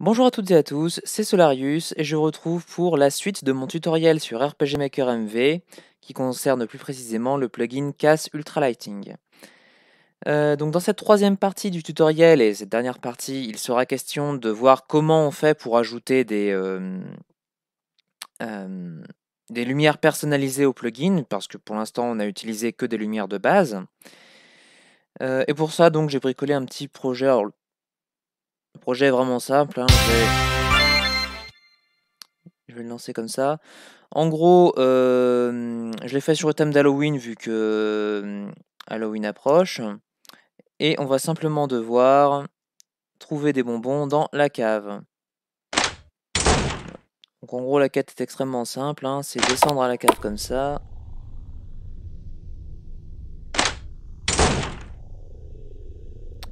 Bonjour à toutes et à tous, c'est Solarius et je vous retrouve pour la suite de mon tutoriel sur RPG Maker MV qui concerne plus précisément le plugin CAS Ultra Lighting. Euh, donc dans cette troisième partie du tutoriel et cette dernière partie, il sera question de voir comment on fait pour ajouter des, euh, euh, des lumières personnalisées au plugin parce que pour l'instant on n'a utilisé que des lumières de base. et pour ça, donc, j'ai bricolé un petit projet projet est vraiment simple. Hein, je, vais... le lancer comme ça. En gros, euh, je l'ai fait sur le thème d'Halloween vu que euh, Halloween approche. Et on va simplement devoir trouver des bonbons dans la cave. Donc en gros, la quête est extrêmement simple. Hein, c'est descendre à la cave comme ça.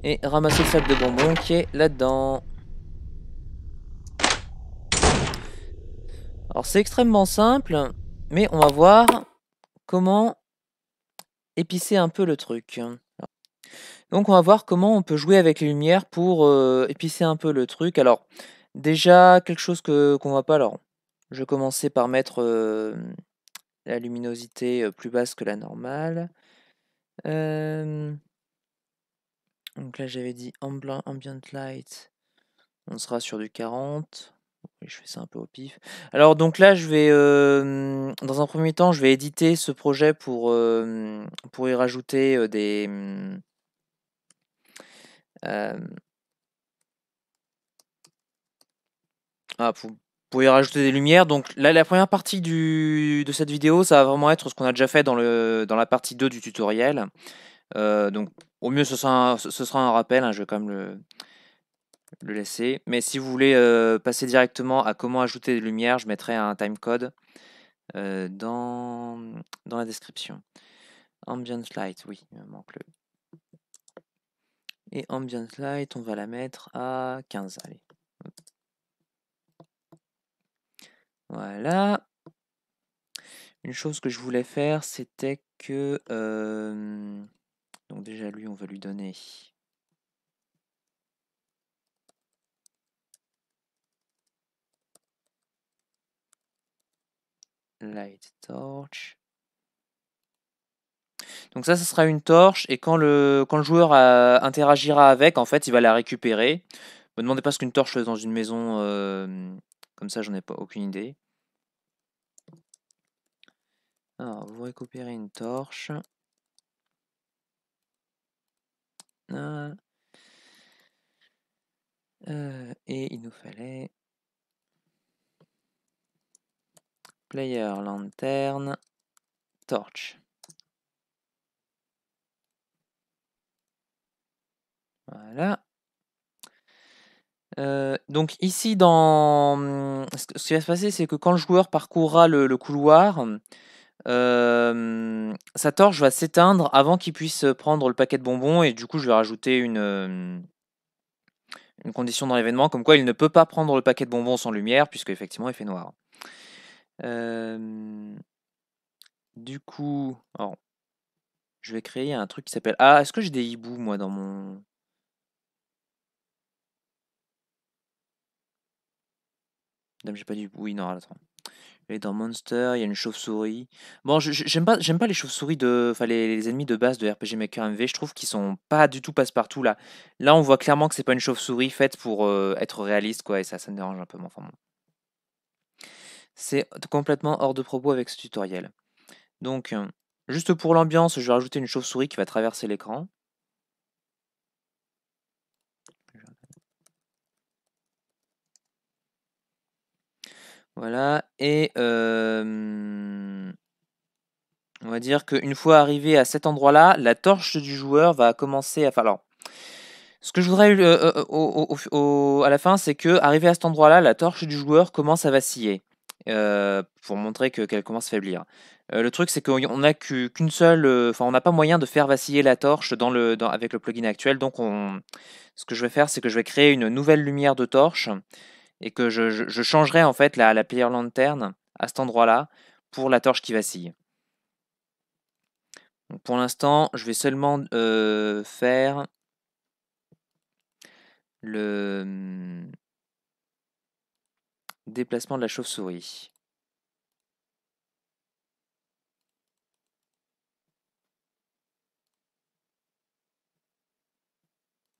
et ramasser le sac de bonbons qui est là-dedans. Alors c'est extrêmement simple, mais on va voir comment épicer un peu le truc. Donc on va voir comment on peut jouer avec les lumières pour euh, épicer un peu le truc. Alors déjà quelque chose que qu'on va pas alors. Je vais commencer par mettre euh, la luminosité euh, plus basse que la normale. Euh... Donc là, j'avais dit ambient light, on sera sur du 40. Je fais ça un peu au pif. Alors donc là, je vais, dans un premier temps, je vais éditer ce projet pour, pour y rajouter des... Mmh, ah, pour, y rajouter des lumières. Donc là, la première partie de cette vidéo, ça va vraiment être ce qu'on a déjà fait dans, le, dans la partie 2 du tutoriel. Euh, donc au mieux, ce sera un, ce sera un rappel, hein, je vais quand même le, laisser. Mais si vous voulez euh, passer directement à comment ajouter des lumières, je mettrai un timecode euh, dans, la description. Ambient light, oui, il me manque le. Et ambient light, on va la mettre à 15. Allez. Voilà. Une chose que je voulais faire, c'était que. Euh, donc déjà lui, on va lui donner light torch. Donc ça, ce sera une torche et quand le, quand le joueur euh, interagira avec, en fait, il va la récupérer. Ne me demandez pas ce qu'une torche fait dans une maison euh, comme ça, j'en ai pas aucune idée. Alors, vous récupérez une torche. Hein. Euh, et il nous fallait player lanterne torch. Voilà. Euh, donc ici, dans... ce qui va se passer, c'est que quand le joueur parcourra le couloir, sa torche va s'éteindre avant qu'il puisse euh, prendre le paquet de bonbons et du coup je vais rajouter une, condition dans l'événement comme quoi il ne peut pas prendre le paquet de bonbons sans lumière puisque effectivement il fait noir. du coup, je vais créer un truc qui s'appelle ah est-ce que j'ai des hiboux moi dans mon Dame, j'ai pas du. Oui, non, attends dans Monster, il y a une chauve-souris. Bon, j'aime pas, j'aime pas les chauves-souris de, enfin les, ennemis de base de RPG Maker MV. Je trouve qu'ils sont pas du tout passe-partout là. Là, on voit clairement que c'est pas une chauve-souris faite pour euh, être réaliste quoi. Et ça, ça me dérange un peu. enfin C'est complètement hors de propos avec ce tutoriel. Donc, euh, juste pour l'ambiance, je vais rajouter une chauve-souris qui va traverser l'écran. Voilà. Et on va dire qu'une fois arrivé à cet endroit-là, la torche du joueur va commencer à. Enfin, alors, ce que je voudrais à la fin, c'est que arrivé à cet endroit-là, la torche du joueur commence à vaciller. pour montrer qu'elle commence à faiblir. le truc, c'est qu'on n'a qu'une seule, enfin, on n'a pas moyen de faire vaciller la torche dans le, avec le plugin actuel. Donc, on, ce que je vais faire, c'est que je vais créer une nouvelle lumière de torche et que je, je, changerai en fait la, la Player lanterne à cet endroit-là pour la torche qui vacille. pour l'instant, je vais seulement euh, faire le hmm, déplacement de la chauve-souris.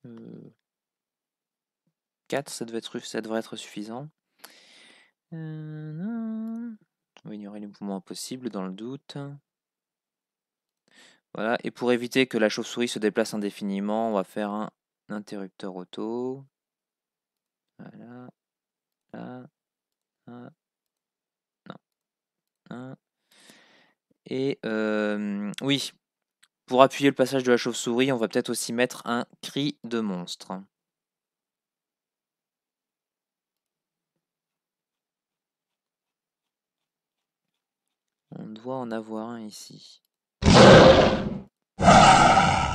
Euh, ça, devrait être suffisant. on va ignorer les mouvements impossibles dans le doute. Voilà, et pour éviter que la chauve-souris se déplace indéfiniment, on va faire un interrupteur auto. Voilà. Là. Et euh, oui, pour appuyer le passage de la chauve-souris, on va peut-être aussi mettre un cri de monstre. on doit en avoir un ici. On va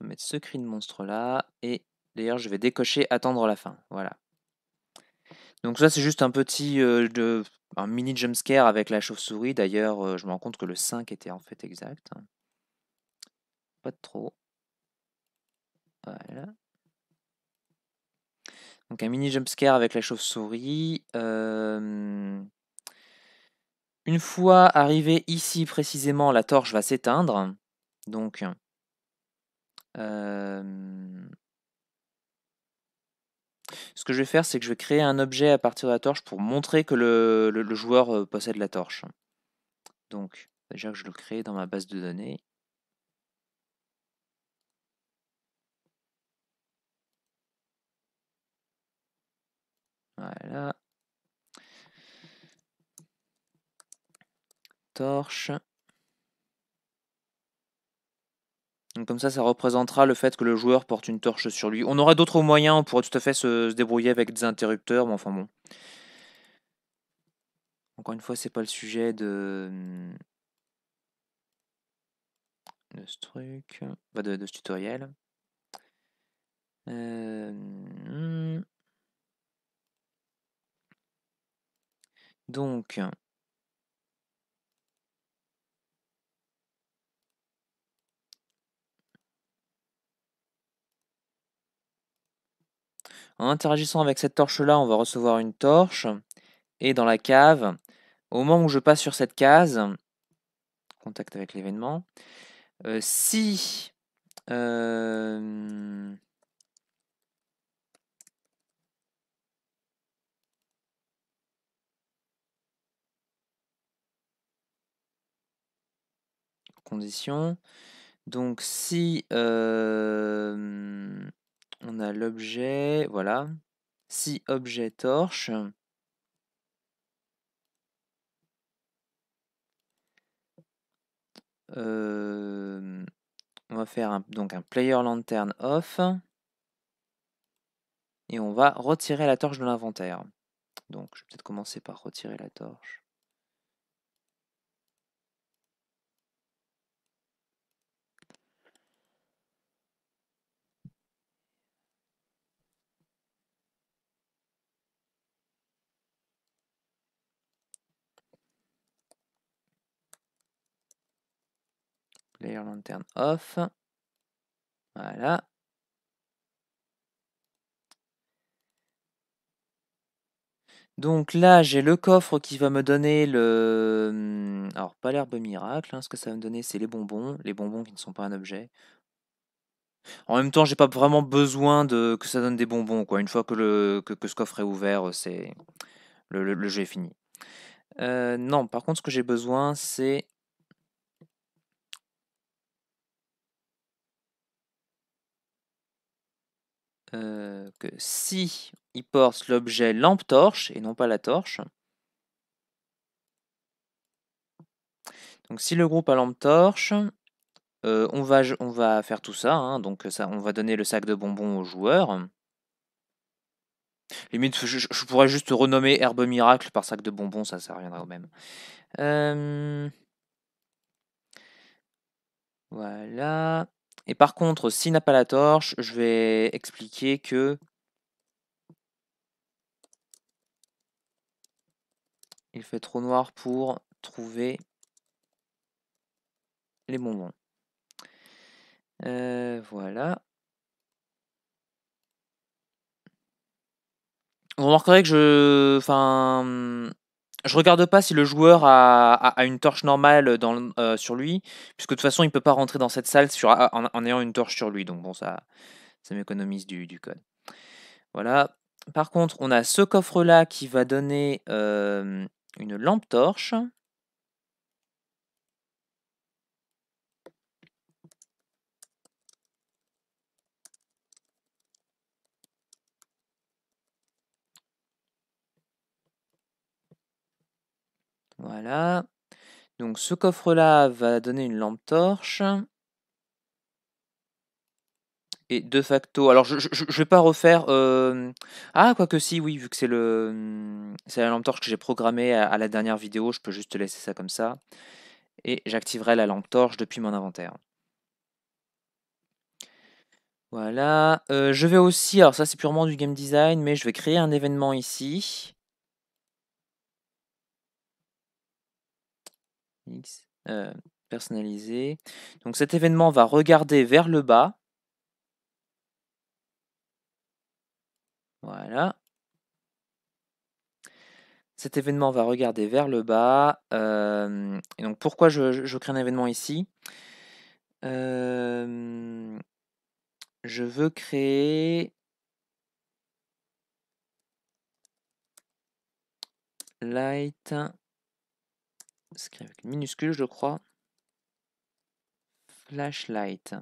mettre ce cri de monstre là. Et d'ailleurs, je vais décocher attendre la fin. Voilà. Donc ça, c'est juste un petit euh, de, un mini jumpscare avec la chauve-souris. D'ailleurs, euh, je me rends compte que le 5 était en fait exact. Pas de trop. Voilà. Donc un mini jumpscare avec la chauve-souris. Une fois arrivé ici précisément, la torche va s'éteindre. Donc... Ce que je vais faire, c'est que je vais créer un objet à partir de la torche pour montrer que le, le joueur possède la torche. Donc, déjà que je le crée dans ma base de données. Voilà. Torche. comme ça, ça représentera le fait que le joueur porte une torche sur lui. On aura d'autres moyens, on pourrait tout à fait se, débrouiller avec des interrupteurs, mais enfin bon. Encore une fois, c'est pas le sujet de, de ce truc, de, de ce tutoriel. Euh... Hmm. donc euh, En interagissant avec cette torche-là, on va recevoir une torche. Et dans la cave, au moment où je passe sur cette case, contact avec l'événement, euh, si... Euh, conditions, Donc si on a l'objet, voilà, si objet torche, on va faire donc un player lantern off et on va retirer la torche de l'inventaire. Donc je vais peut-être commencer par retirer la torche. Lanterne off. Voilà. Donc là, j'ai le coffre qui va me donner le... Hmm, alors, pas l'herbe miracle, hein, ce que ça va me donner, c'est les bonbons. Les bonbons qui ne sont pas un objet. En même temps, j'ai pas vraiment besoin de que ça donne des bonbons. Quoi. Une fois que, le... ce coffre est ouvert, c'est le... jeu est fini. Euh, non, par contre, ce que j'ai besoin, c'est Euh, que si il porte l'objet lampe torche et non pas la torche, donc si le groupe a lampe torche, euh, on, va, on, va, faire tout ça, hein, donc ça, on va donner le sac de bonbons au joueur. Limite, je, pourrais juste renommer herbe miracle par sac de bonbons, ça, ça reviendra au même. Euh, voilà. Et par contre, s'il n'a pas la torche, je vais expliquer que... Il fait trop noir pour trouver les bonbons. Euh, voilà. Vous remarquerez que je... Enfin... Je regarde pas si le joueur a, une torche normale euh, sur lui, puisque de toute façon, il ne peut pas rentrer dans cette salle en, ayant une torche sur lui. Donc bon, ça, ça m'économise du, code. Voilà. Par contre, on a ce coffre-là qui va donner euh, une lampe torche. Voilà. Donc ce coffre-là va donner une lampe torche. Et de facto, alors je ne vais pas refaire... Euh... Ah, quoique si, oui, vu que c'est le mmh, c'est la lampe torche que j'ai programmée à, la dernière vidéo, je peux juste laisser ça comme ça. Et j'activerai la lampe torche depuis mon inventaire. Voilà, euh, je vais aussi, alors ça c'est purement du game design, mais je vais créer un événement ici. Euh, personnalisé. Donc cet événement va regarder vers le bas. Voilà. Cet événement va regarder vers le bas. Euh, et donc pourquoi je, crée un événement ici euh, Je veux créer light écrit minuscule, je crois. Flashlight.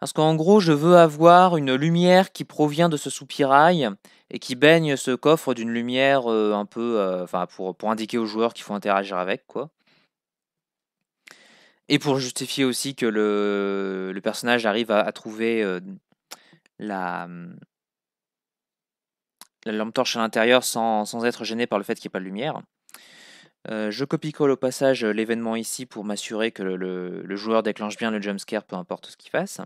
Parce qu'en gros, je veux avoir une lumière qui provient de ce soupirail et qui baigne ce coffre d'une lumière euh, un peu. Euh, enfin, pour, pour indiquer aux joueurs qu'il faut interagir avec, quoi. Et pour justifier aussi que le, personnage arrive à, trouver euh, la, la lampe torche à l'intérieur sans, être gêné par le fait qu'il n'y ait pas de lumière. Euh, je copie-colle au passage euh, l'événement ici pour m'assurer que le, joueur déclenche bien le jumpscare, peu importe ce qu'il fasse.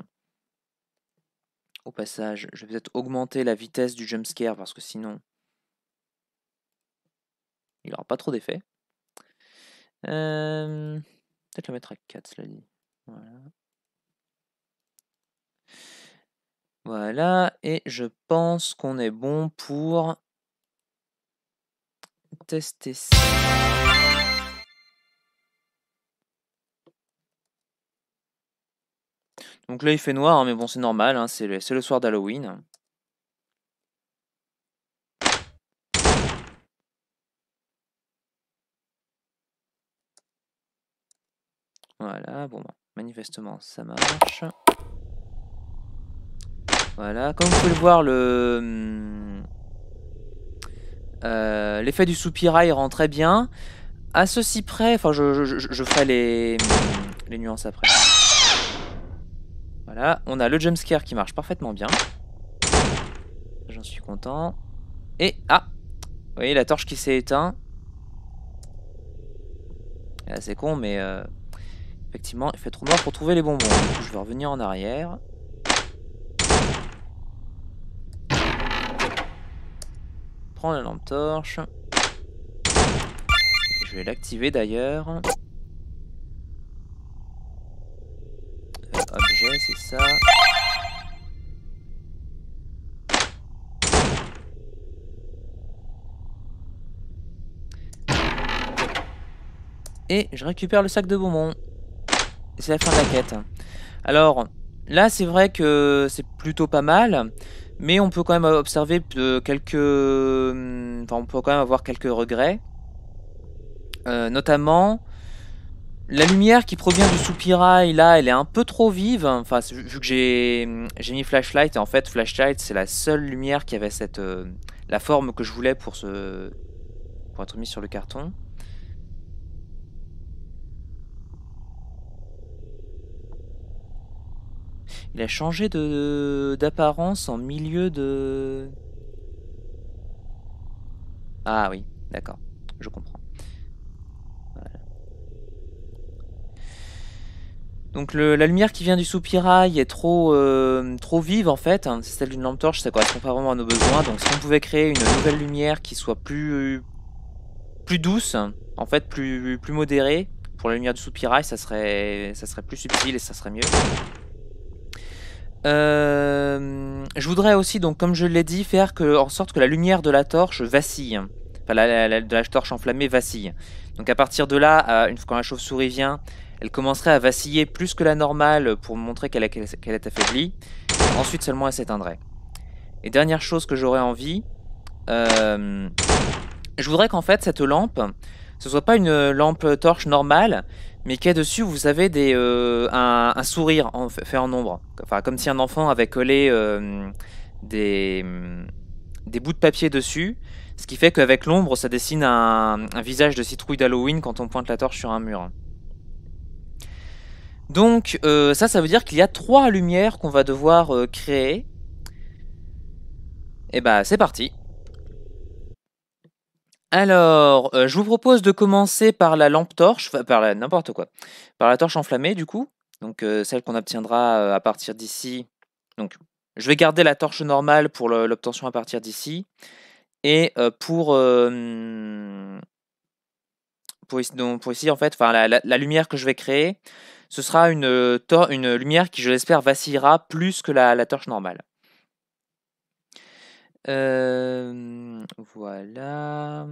Au passage, je vais peut-être augmenter la vitesse du jumpscare parce que sinon, il aura pas trop d'effet. Euh, peut-être le mettre à 4, cela dit. Voilà. Voilà, et je pense qu'on est bon pour tester ça. Donc là il fait noir, hein, mais bon c'est normal, hein, c'est le, le soir d'Halloween. Voilà, bon, manifestement ça marche. Voilà, comme vous pouvez le voir, le... Euh, l'effet du soupirail rend très bien. À ceci près, enfin je, ferai les, nuances après. Voilà, on a le jumpscare qui marche parfaitement bien. J'en suis content. Et, ah Vous voyez la torche qui s'est éteinte. C'est con, mais euh, effectivement, il fait trop noir pour trouver les bonbons. je vais revenir en arrière. la lampe torche. Je vais l'activer d'ailleurs. Euh, objet, c'est ça. Et je récupère le sac de bonbons. C'est la fin de la quête. Alors, là c'est vrai que c'est plutôt pas mal. Mais on peut quand même observer quelques, enfin, on peut quand même avoir quelques regrets, euh, notamment la lumière qui provient du soupirail là, elle est un peu trop vive. Enfin, vu que j'ai mis flashlight, et en fait flashlight c'est la seule lumière qui avait cette euh, la forme que je voulais pour ce pour être mis sur le carton. Il a changé de d'apparence en milieu de... Ah oui, d'accord, je comprends. Donc la lumière qui vient du soupirail est trop, euh, trop vive en fait, hein. c'est celle d'une lampe torche, ça correspond pas vraiment à nos besoins, donc si on pouvait créer une nouvelle lumière qui soit plus, plus douce, en fait plus, plus modérée, pour la lumière du soupirail ça serait, ça serait plus subtil et ça serait mieux. Euh, je voudrais aussi, donc, comme je l'ai dit, faire en sorte que la lumière de la torche vacille. Enfin, la, de la torche enflammée vacille. Donc à partir de là, une fois quand la chauve-souris vient, elle commencerait à vaciller plus que la normale pour montrer qu'elle est affaiblie. Ensuite seulement elle s'éteindrait. Et dernière chose que j'aurais envie, euh, je voudrais qu'en fait cette lampe, ce soit pas une euh, lampe euh, torche normale, mais qu'il y dessus, vous avez des, euh, un, sourire fait en ombre. Enfin, comme si un enfant avait collé des, mm, des bouts de papier dessus, ce qui fait qu'avec l'ombre, ça dessine un, visage de citrouille d'Halloween quand on pointe la torche sur un mur. Donc ça, ça veut dire qu'il y a trois lumières qu'on va devoir créer. Et eh bah ben, c'est parti alors, euh, je vous propose de commencer par la lampe torche, par la n'importe quoi, par la torche enflammée du coup, donc euh, celle qu'on obtiendra euh, à partir d'ici. Donc, je vais garder la torche normale pour l'obtention à partir d'ici, et pour ici, donc, ici en fait, la, lumière que je vais créer, ce sera une, une lumière qui, je l'espère, vacillera plus que la torche normale voilà.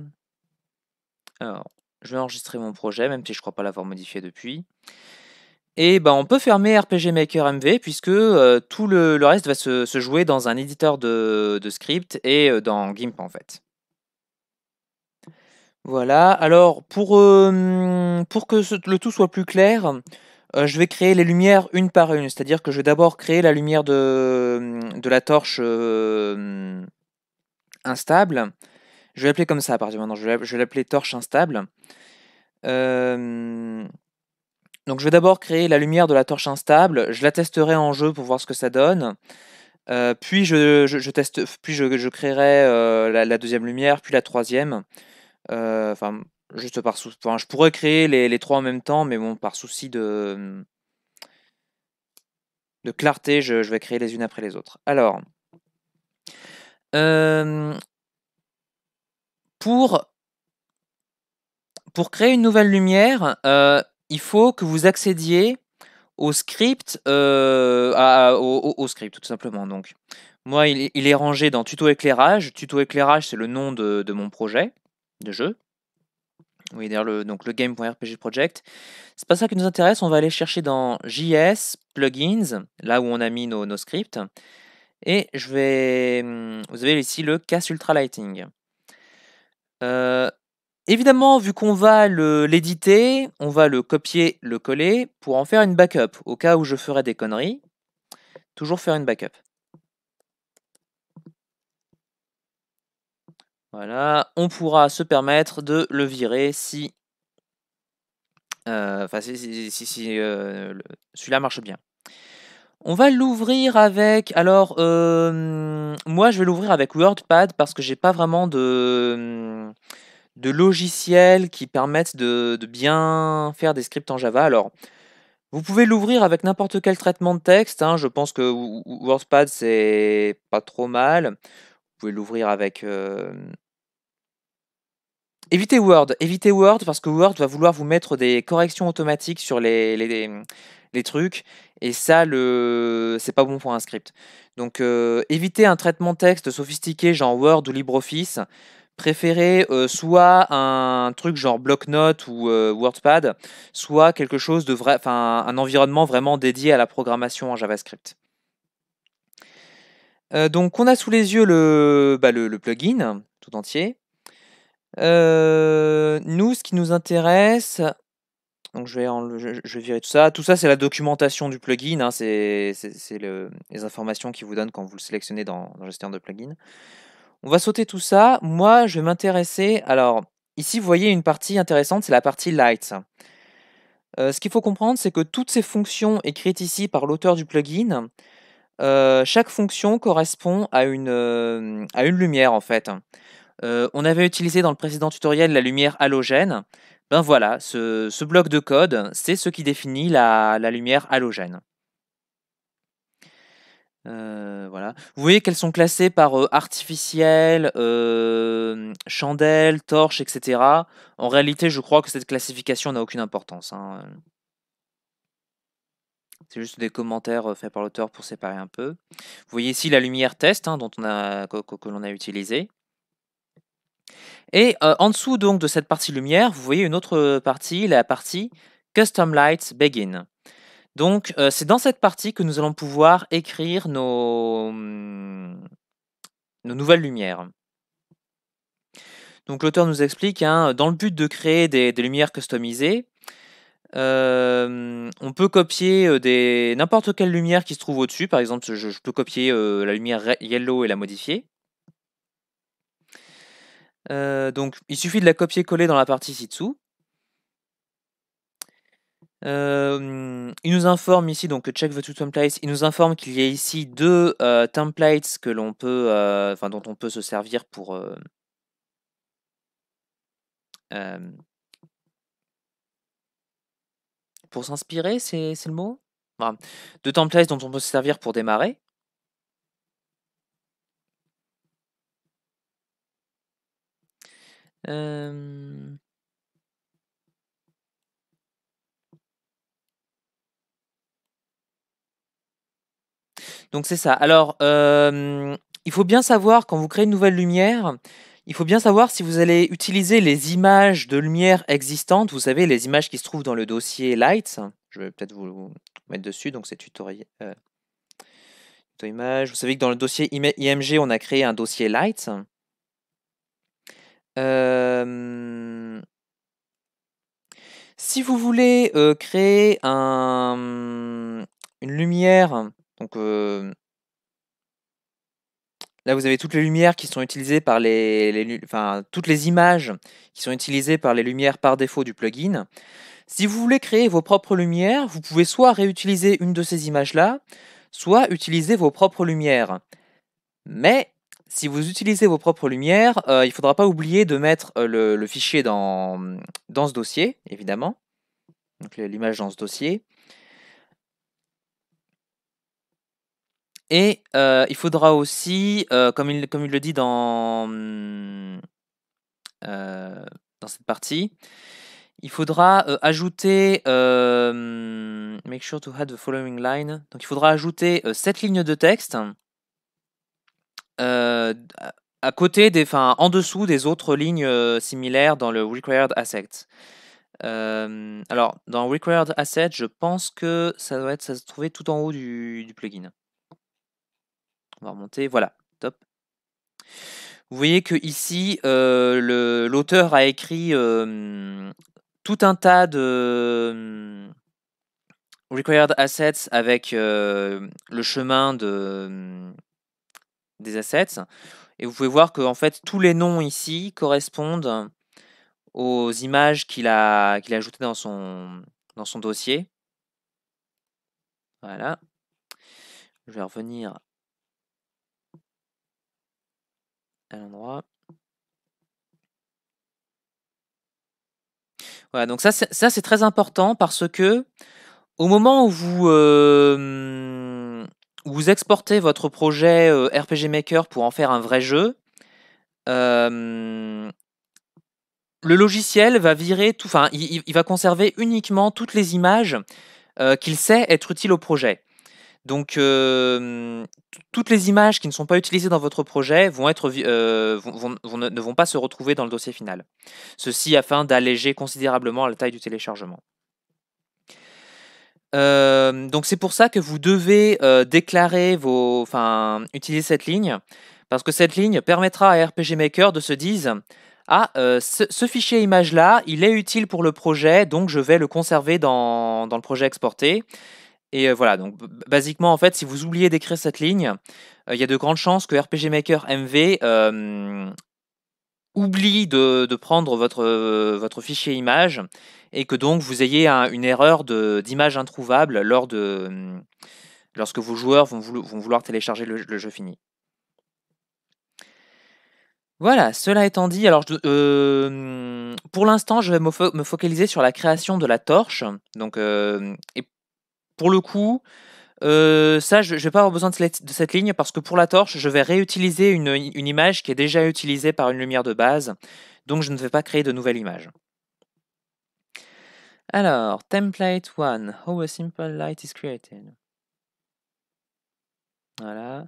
Alors, je vais enregistrer mon projet, même si je ne crois pas l'avoir modifié depuis. Et ben, on peut fermer RPG Maker MV puisque euh, tout le, reste va se, jouer dans un éditeur de, script et euh, dans GIMP en fait. Voilà, alors pour, pour que le tout soit plus clair, euh, je vais créer les lumières une par une. C'est-à-dire que je vais d'abord créer la lumière de, de la torche instable. Je vais l'appeler comme ça par non Je vais l'appeler torche instable. Donc je vais d'abord créer la lumière de la torche instable. Je la testerai en jeu pour voir ce que ça donne. Euh, puis je, teste, puis je, créerai euh, la, deuxième lumière, puis la troisième. Euh, enfin, juste par souci. je pourrais créer les, trois en même temps, mais bon, par souci de de clarté, je, je vais créer les unes après les autres. Alors, euh, pour, pour créer une nouvelle lumière, euh, il faut que vous accédiez au script, euh, au, script tout simplement. Donc, moi, il, est rangé dans tuto éclairage. Tuto éclairage, c'est le nom de, mon projet de jeu. Oui, le, donc le game.rpg project. C'est pas ça qui nous intéresse. On va aller chercher dans JS plugins, là où on a mis nos scripts. Et je vais, mmh, vous avez ici le casse Ultra Lighting. Euh, évidemment, vu qu'on va l'éditer, on va le copier, le coller pour en faire une backup au cas où je ferais des conneries. Toujours faire une backup. Voilà, on pourra se permettre de le virer si, euh, si, euh, celui-là marche bien. On va l'ouvrir avec. Alors, euh, moi, je vais l'ouvrir avec WordPad parce que j'ai pas vraiment de, de logiciels qui permettent de, bien faire des scripts en Java. Alors, vous pouvez l'ouvrir avec n'importe quel traitement de texte. Hein. Je pense que WordPad, c'est pas trop mal. Vous pouvez l'ouvrir avec. Euh, évitez Word, évitez Word parce que Word va vouloir vous mettre des corrections automatiques sur les, les trucs. Et ça, le... c'est pas bon pour un script. Donc, euh, éviter évitez un traitement texte sophistiqué, genre Word ou LibreOffice. Préférez euh, soit un truc genre bloc-notes ou euh, WordPad, soit quelque chose de vrai, enfin un environnement vraiment dédié à la programmation en JavaScript. donc, on a sous les yeux le, bah, le, le plugin tout entier. nous, ce qui nous intéresse, donc je vais, virer tout ça. Tout ça, c'est la documentation du plugin. Hein. c'est les informations qu'il vous donne quand vous le sélectionnez dans, le gestionnaire de plugin. On va sauter tout ça. Moi, je vais m'intéresser. Alors, ici, vous voyez une partie intéressante, c'est la partie light. Euh, ce qu'il faut comprendre, c'est que toutes ces fonctions écrites ici par l'auteur du plugin, euh, chaque fonction correspond à une, euh, à une lumière en fait. on avait utilisé dans le précédent tutoriel la lumière halogène ben voilà, ce, bloc de code, c'est ce qui définit la, lumière halogène. Euh, voilà. Vous voyez qu'elles sont classées par euh, artificiel, euh, chandelle, torche, etc. En réalité, je crois que cette classification n'a aucune importance. Hein. C'est juste des commentaires faits par l'auteur pour séparer un peu. Vous voyez ici la lumière test hein, dont on a, que l'on a utilisée. Et euh, en dessous donc de cette partie lumière, vous voyez une autre partie, la partie Custom Lights Begin. Donc euh, c'est dans cette partie que nous allons pouvoir écrire nos, hum, nouvelles lumières. Donc l'auteur nous explique, hein, dans le but de créer des, lumières customisées, euh, on peut copier n'importe quelle lumière qui se trouve au-dessus. Par exemple, je, peux copier la lumière yellow et la modifier. Euh, donc, il suffit de la copier-coller dans la partie ci-dessous. il nous informe ici, donc check the two templates, il nous informe qu'il y a ici deux euh, templates que l'on peut, euh, enfin, dont on peut se servir pour, pour s'inspirer, c'est le mot Deux templates dont on peut se servir pour démarrer. Donc c'est ça. Alors, il faut bien savoir, quand vous créez une nouvelle lumière, il faut bien savoir si vous allez utiliser les images de lumière existantes, vous savez, les images qui se trouvent dans le dossier Lights. Je vais peut-être vous, mettre dessus, donc c'est euh, tutoriel. image. Vous savez que dans le dossier IMG, on a créé un dossier Lights. Si vous voulez créer un, mmh, une lumière, donc là vous avez toutes les lumières qui sont utilisées par les, enfin, toutes les images qui sont utilisées par les lumières par défaut du plugin. Si vous voulez créer vos propres lumières, vous pouvez soit réutiliser une de ces images là, soit utiliser vos propres lumières. Mais si vous utilisez vos propres lumières, euh, il ne faudra pas oublier de mettre euh, le, fichier dans, dans, ce dossier, évidemment. Donc l'image dans ce dossier. Et euh, il faudra aussi, comme il, comme, il, le dit dans, dans cette partie, il faudra ajouter make sure to add the following line. Donc il faudra ajouter cette ligne de texte euh, à côté des, en dessous des autres lignes euh, similaires dans le required assets. Euh, alors, dans required assets, je pense que ça doit être, ça se trouvait tout en haut du, plugin. On va remonter, voilà, top. Vous voyez que ici, l'auteur a écrit tout un tas de required assets avec le chemin de des assets. Et vous pouvez voir que en fait, tous les noms ici correspondent aux images qu'il a, qu'il a ajoutées dans son, dans son dossier. Voilà. Je vais revenir à l'endroit. Voilà, donc ça, c'est très important parce que au moment où vous, euh, vous exportez votre projet euh, RPG Maker pour en faire un vrai jeu. Euh, le logiciel va virer tout, il, va conserver uniquement toutes les images euh, qu'il sait être utiles au projet. Donc, toutes les images qui ne sont pas utilisées dans votre projet vont être, ne vont pas se retrouver dans le dossier final. Ceci afin d'alléger considérablement la taille du téléchargement. Euh, donc c'est pour ça que vous devez euh, déclarer vos, enfin utiliser cette ligne parce que cette ligne permettra à RPG Maker de se dire ah euh, ce, fichier image là il est utile pour le projet donc je vais le conserver dans, le projet exporté et voilà donc basiquement en fait si vous oubliez d'écrire cette ligne il y a de grandes chances que RPG Maker MV oublie de, prendre votre, votre fichier image et que donc vous ayez une erreur d'image introuvable lors de, hum, lorsque vos joueurs vont, vouloir télécharger le, jeu fini. Voilà, cela étant dit, alors euh, pour l'instant, je vais me, focaliser sur la création de la torche. Donc, euh, et pour le coup, euh, ça, je ne vais pas avoir besoin de cette, ligne parce que pour la torche, je vais réutiliser une, une image qui est déjà utilisée par une lumière de base. Donc, je ne vais pas créer de nouvelle image. Alors, template 1, how a simple light is created. Voilà.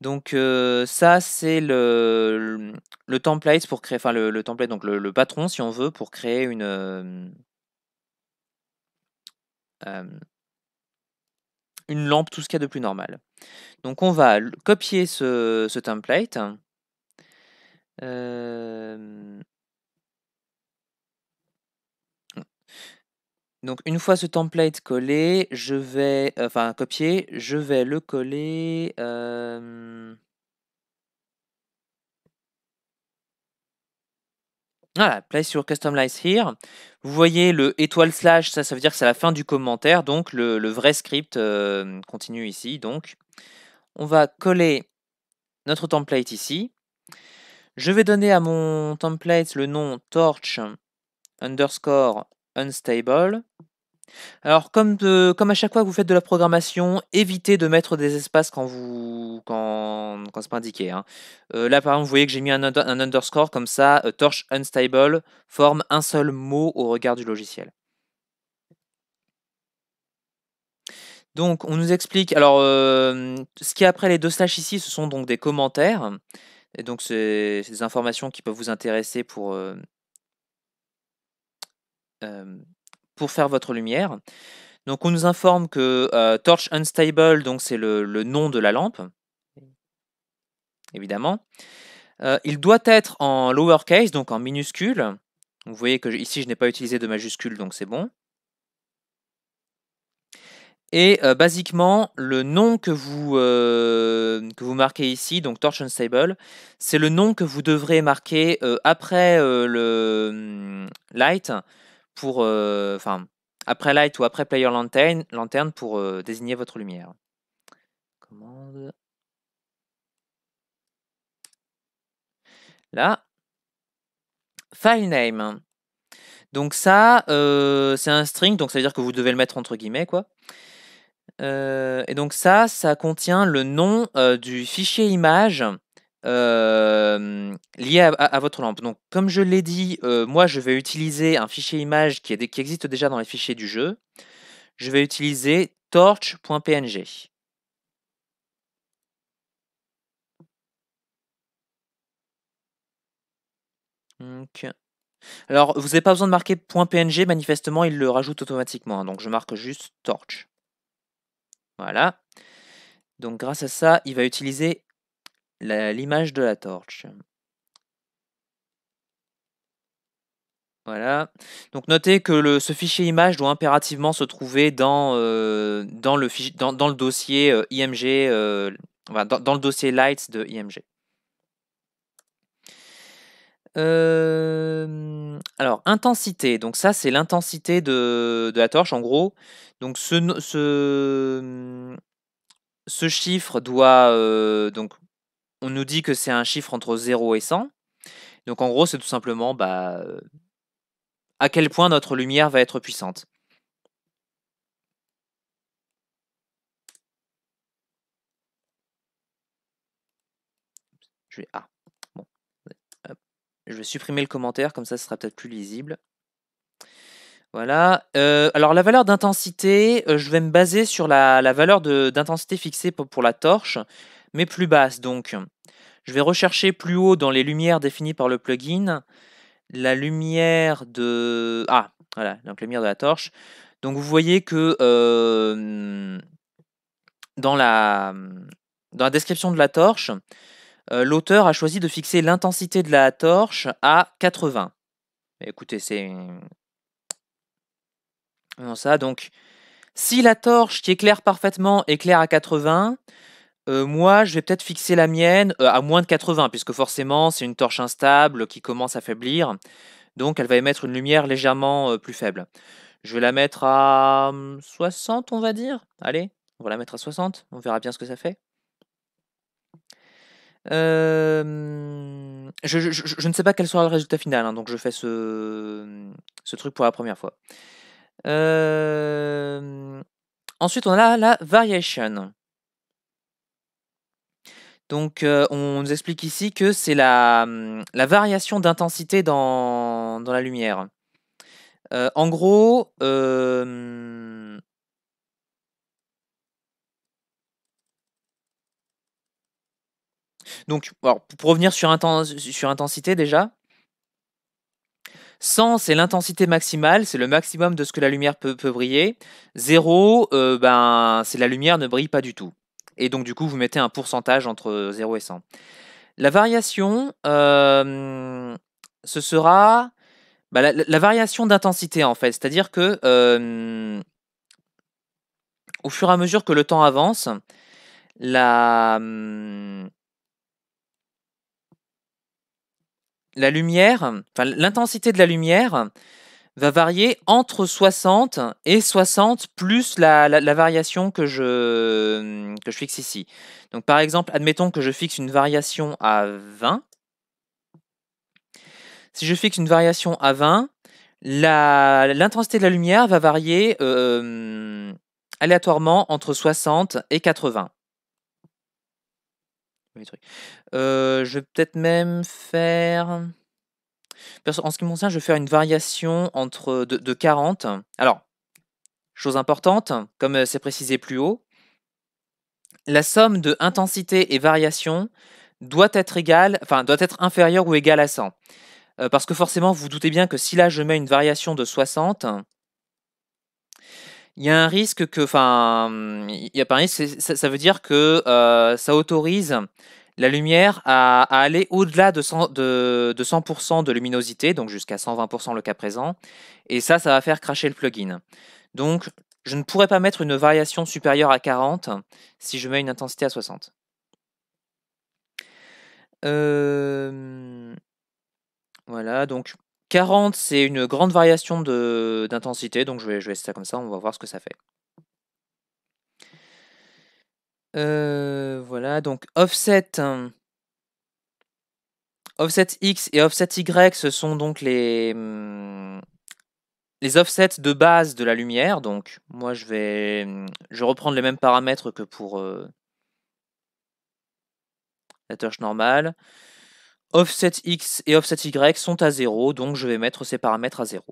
Donc euh, ça c'est le, le, template pour créer, enfin le, template donc le, patron si on veut pour créer une euh, euh, une lampe tout ce qu'il y a de plus normal. Donc on va copier ce, ce template. Donc une fois ce template collé, je vais, euh, enfin copier, je vais le coller. Voilà, place sur customize here. Vous voyez le étoile slash, ça, ça veut dire que c'est la fin du commentaire, donc le, vrai script continue ici. Donc, on va coller notre template ici. Je vais donner à mon template le nom torch underscore unstable. Alors, comme, comme, à chaque fois que vous faites de la programmation, évitez de mettre des espaces quand vous quand, c'est pas indiqué. Hein. Euh, là, par exemple, vous voyez que j'ai mis un, underscore comme ça. Euh, torch unstable forme un seul mot au regard du logiciel. Donc, on nous explique. Alors, euh, ce qui après les deux slash ici, ce sont donc des commentaires. Et donc, c'est des informations qui peuvent vous intéresser pour, euh, pour faire votre lumière. Donc on nous informe que Torch Unstable, donc c'est le, nom de la lampe, évidemment. il doit être en lowercase, donc en minuscule. Vous voyez que ici je n'ai pas utilisé de majuscule, donc c'est bon. Et basiquement, le nom que vous, que vous marquez ici, donc Torch Unstable, c'est le nom que vous devrez marquer après le mmh, Light pour, euh, enfin, après Light ou après Player Lantern, lanterne pour euh, désigner votre lumière. Commande. Là. File name. Donc ça, euh, c'est un string, donc ça veut dire que vous devez le mettre entre guillemets, quoi. et donc ça, ça contient le nom du fichier image euh, lié à, votre lampe. Donc, comme je l'ai dit, euh, moi, je vais utiliser un fichier image qui, existe déjà dans les fichiers du jeu. Je vais utiliser torch.png. alors, vous n'avez pas besoin de marquer .png, manifestement, il le rajoute automatiquement. Hein. donc, je marque juste torch. Voilà. Donc, grâce à ça, il va utiliser l'image de la torche. Voilà. Donc notez que le, ce fichier image doit impérativement se trouver dans, euh, dans, le, dans, le, dossier euh, IMG, euh, dans, le dossier Lights de IMG. alors, intensité. Donc ça, c'est l'intensité de, la torche, en gros. Donc ce, ce, ce chiffre doit... donc on nous dit que c'est un chiffre entre 0 et 100. Donc en gros, c'est tout simplement bah, à quel point notre lumière va être puissante. Ah, je vais, supprimer le commentaire, comme ça ce sera peut-être plus lisible. Voilà. Euh, alors la valeur d'intensité, euh, je vais me baser sur la, valeur d'intensité fixée pour, pour, la torche, mais plus basse. Donc je vais rechercher plus haut dans les lumières définies par le plugin la lumière de... Ah, voilà, donc la lumière de la torche. Donc vous voyez que euh, dans, la, dans la description de la torche, euh, l'auteur a choisi de fixer l'intensité de la torche à 80. Écoutez, c'est... Non, ça, donc... Si la torche qui éclaire parfaitement éclaire à 80, euh, moi, je vais peut-être fixer la mienne, euh, à moins de 80 puisque forcément c'est une torche instable qui commence à faiblir, donc elle va émettre une lumière légèrement, euh, plus faible. Je vais la mettre à, 60 hum, on va dire? Allez, on va la mettre à 60, on verra bien ce que ça fait. je ne sais pas quel sera le résultat final, hein, donc je fais ce, truc pour la première fois. ensuite on a la variation. Donc euh, on nous explique ici que c'est la, hum, variation d'intensité dans, la lumière. Euh, en gros, euh, donc pour revenir sur, intensité déjà, 100, c'est l'intensité maximale, c'est le maximum de ce que la lumière peut, briller. 0, ben, c'est la lumière ne brille pas du tout. Et donc du coup, vous mettez un pourcentage entre 0 et 100. La variation, euh, ce sera bah, la, variation d'intensité en fait. C'est-à-dire que euh, au fur et à mesure que le temps avance, la, la lumière, l'intensité de la lumière va varier entre 60 et 60 plus la, variation hum, que je, fixe ici. Donc par exemple, admettons que je fixe une variation à 20. Si je fixe une variation à 20, l'intensité de la lumière va varier hum, aléatoirement entre 60 et 80. Euh, je vais peut-être même faire en ce qui me concerne, je vais faire une variation entre euh, de, 40. Alors, chose importante, comme euh, c'est précisé plus haut, la somme de intensité et variation doit être égale, enfin doit être inférieure ou égale à 100. Euh, parce que forcément, vous, vous doutez bien que si là je mets une variation de 60, il y a un risque que, enfin, il ça, veut dire que ça autorise la lumière a à aller au-delà de 100%, de, de luminosité, donc jusqu'à 120% le cas présent, et ça, ça va faire cracher le plugin. Donc, je ne pourrais pas mettre une variation supérieure à 40 si je mets une intensité à 60. Euh, voilà, donc 40, c'est une grande variation d'intensité, donc je vais, je vais laisser ça comme ça, on va voir ce que ça fait. Euh donc offset. Hein. offset X et offset Y, ce sont donc les, hmm, les offsets de base de la lumière. Donc moi je vais, hmm, je reprendre les mêmes paramètres que pour euh, la torche normale. Offset X et offset Y sont à 0, donc je vais mettre ces paramètres à 0.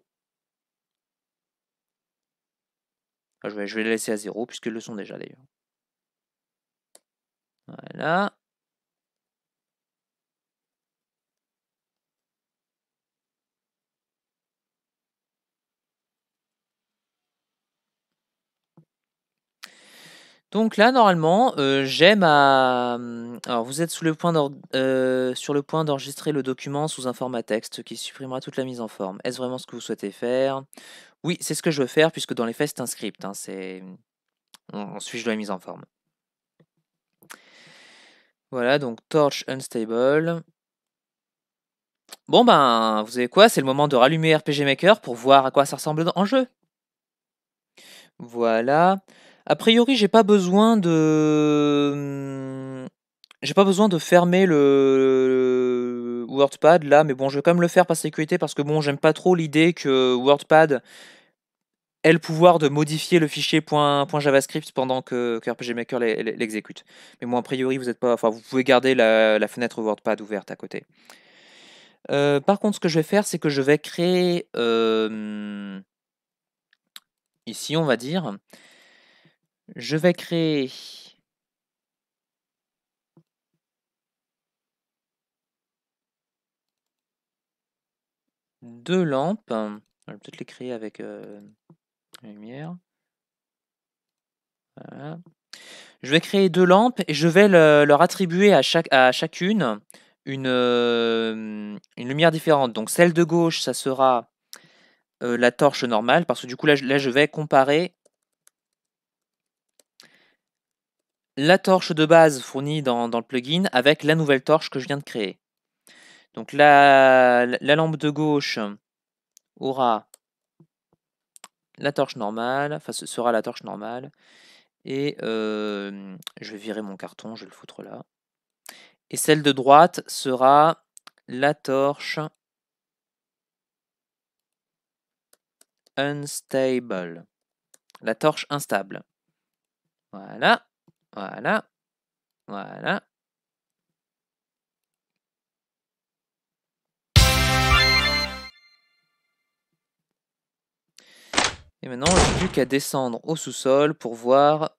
je, vais, je vais les laisser à 0 puisqu'ils le sont déjà d'ailleurs. Voilà. Donc là, normalement, euh, j'aime à... Hum, alors, vous êtes euh, sur le point d'enregistrer le document sous un format texte qui supprimera toute la mise en forme. Est-ce vraiment ce que vous souhaitez faire Oui, c'est ce que je veux faire, puisque dans les faits, c'est un script. Hein, c'est... On, la mise en forme. Voilà, donc torch unstable. Bon ben, vous savez quoi, c'est le moment de rallumer RPG Maker pour voir à quoi ça ressemble en jeu. Voilà. A priori, j'ai pas besoin de... Hmm, j'ai pas besoin de fermer le... WordPad là, mais bon, je vais quand même le faire par sécurité parce que bon, j'aime pas trop l'idée que WordPad le pouvoir de modifier le fichier point, .javascript pendant que, que Maker l'exécute. Mais moi, a priori, vous, êtes pas, enfin, vous pouvez garder la, fenêtre WordPad ouverte à côté. Euh, par contre, ce que je vais faire, c'est que je vais créer, euh, ici on va dire, je vais créer deux lampes. Je vais peut-être les créer avec... Euh, lumière. Je vais créer deux lampes et je vais leur attribuer à, chaque, à chacune une, euh, une, lumière différente. Donc celle de gauche, ça sera euh, la torche normale, parce que du coup là, là je vais comparer la torche de base fournie dans, le plugin avec la nouvelle torche que je viens de créer. Donc la lampe de gauche aura la torche normale, enfin ce sera la torche normale, et je vais virer mon carton, je vais le foutre là. Et celle de droite sera la torche unstable, la torche instable. Voilà, voilà, voilà. Et maintenant, j'ai plus qu'à descendre au sous-sol pour voir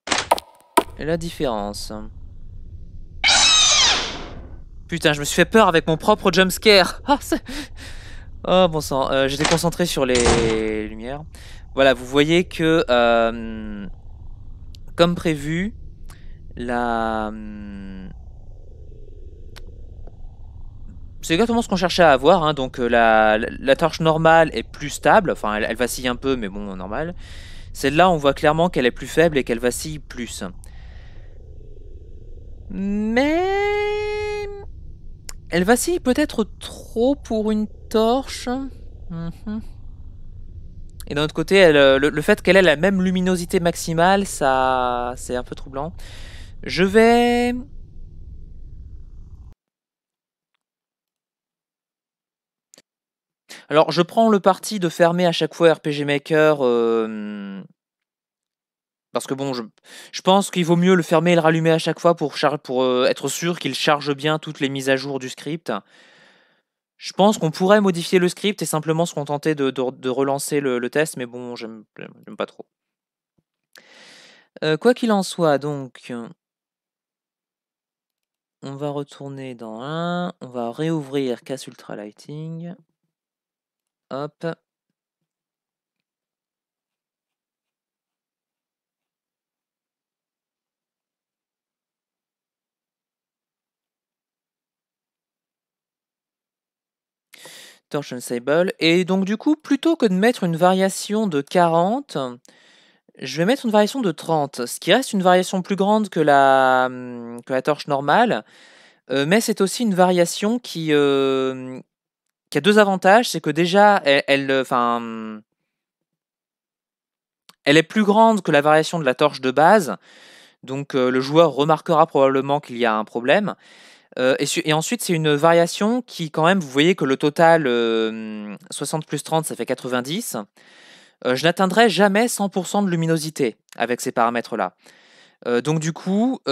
la différence. Putain, je me suis fait peur avec mon propre jumpscare. Ah, oh, bon sang, euh, j'étais concentré sur les lumières. Voilà, vous voyez que, euh, comme prévu, la... Hum, c'est exactement ce qu'on cherchait à avoir. Hein. Donc euh, la, torche normale est plus stable, enfin elle, vacille un peu, mais bon, normal. Celle-là, on voit clairement qu'elle est plus faible et qu'elle vacille plus. Mais... Elle vacille peut-être trop pour une torche. Mhm. Et d'un autre côté, euh, le, le, fait qu'elle ait la même luminosité maximale, ça, c'est un peu troublant. Je vais... Alors, je prends le parti de fermer à chaque fois RPG Maker. Euh, parce que bon, je, pense qu'il vaut mieux le fermer et le rallumer à chaque fois pour, euh, être sûr qu'il charge bien toutes les mises à jour du script. Je pense qu'on pourrait modifier le script et simplement se contenter de, relancer le, test, mais bon, j'aime pas trop. Euh, quoi qu'il en soit, donc, on va retourner dans 1, on va réouvrir Casse Ultra Lighting. Hop. Torsion Sable. Et donc du coup, plutôt que de mettre une variation de 40, je vais mettre une variation de 30, ce qui reste une variation plus grande que la, que la torche normale, euh, mais c'est aussi une variation qui, euh, qui a deux avantages. C'est que déjà, elle, elle, est plus grande que la variation de la torche de base. Donc euh, le joueur remarquera probablement qu'il y a un problème. Euh, et, ensuite, c'est une variation qui, quand même, vous voyez que le total 60 euh, plus 30, ça fait 90. je n'atteindrai jamais 100% de luminosité avec ces paramètres-là. donc du coup, ça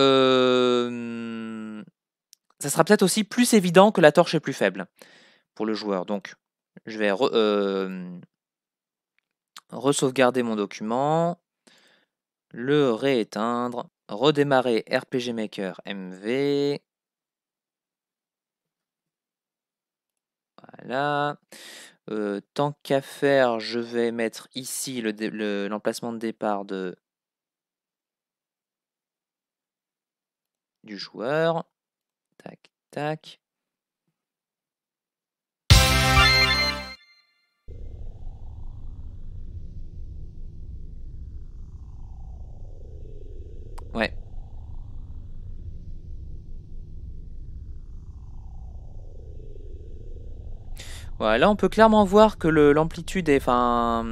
sera peut-être aussi plus évident que la torche est plus faible pour le joueur. Donc, je vais re, euh, sauvegarder mon document, le rééteindre, redémarrer RPG Maker MV. Voilà. Euh, tant qu'à faire, je vais mettre ici le, l'emplacement de départ de, du joueur. Tac, tac. là on peut clairement voir que l'amplitude est... Enfin...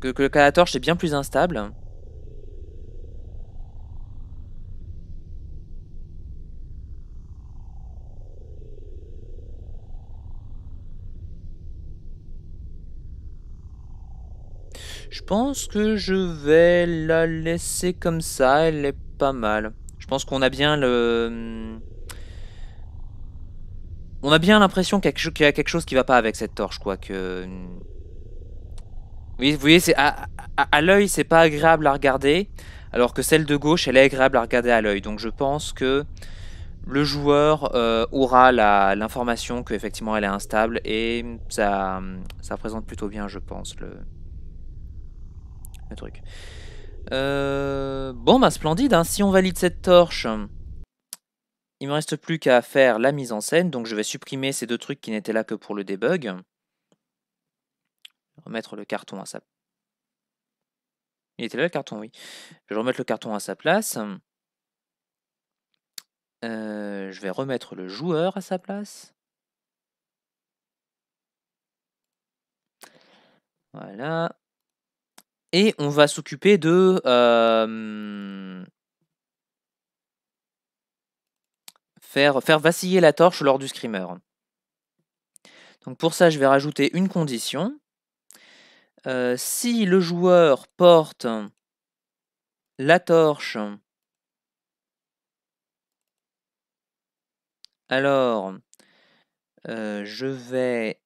Que, le cas est bien plus instable. Je pense que je vais la laisser comme ça, elle est pas mal. Je pense qu'on a bien le... Hmm, on a bien l'impression qu'il y, a quelque chose qui va pas avec cette torche, quoi. Oui, hmm. vous voyez, à, l'œil, l'œil, c'est pas agréable à regarder, alors que celle de gauche, elle est agréable à regarder à l'œil. Donc je pense que le joueur euh, aura l'information qu'effectivement elle est instable et hmm, ça, ça présente plutôt bien, je pense, le, le truc. Euh, bon, bah splendide, hein, si on valide cette torche, il me reste plus qu'à faire la mise en scène, donc je vais supprimer ces deux trucs qui n'étaient là que pour le debug. Remettre le carton à sa... Il était là le carton, oui. Je vais remettre le carton à sa place. Euh, je vais remettre le joueur à sa place. Voilà et on va s'occuper de faire, faire vaciller la torche lors du screamer. Donc pour ça, je vais rajouter une condition. Euh, si le joueur porte la torche, alors euh, je vais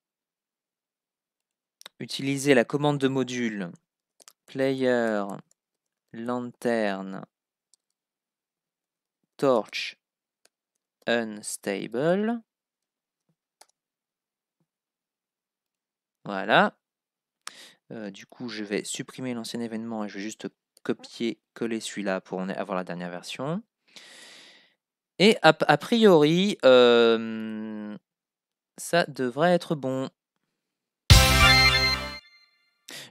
utiliser la commande de module Player, Lanterne, Torch, Unstable. Voilà. Euh, du coup, je vais supprimer l'ancien événement et je vais juste copier-coller celui-là pour avoir la dernière version. Et a, priori, euh, ça devrait être bon.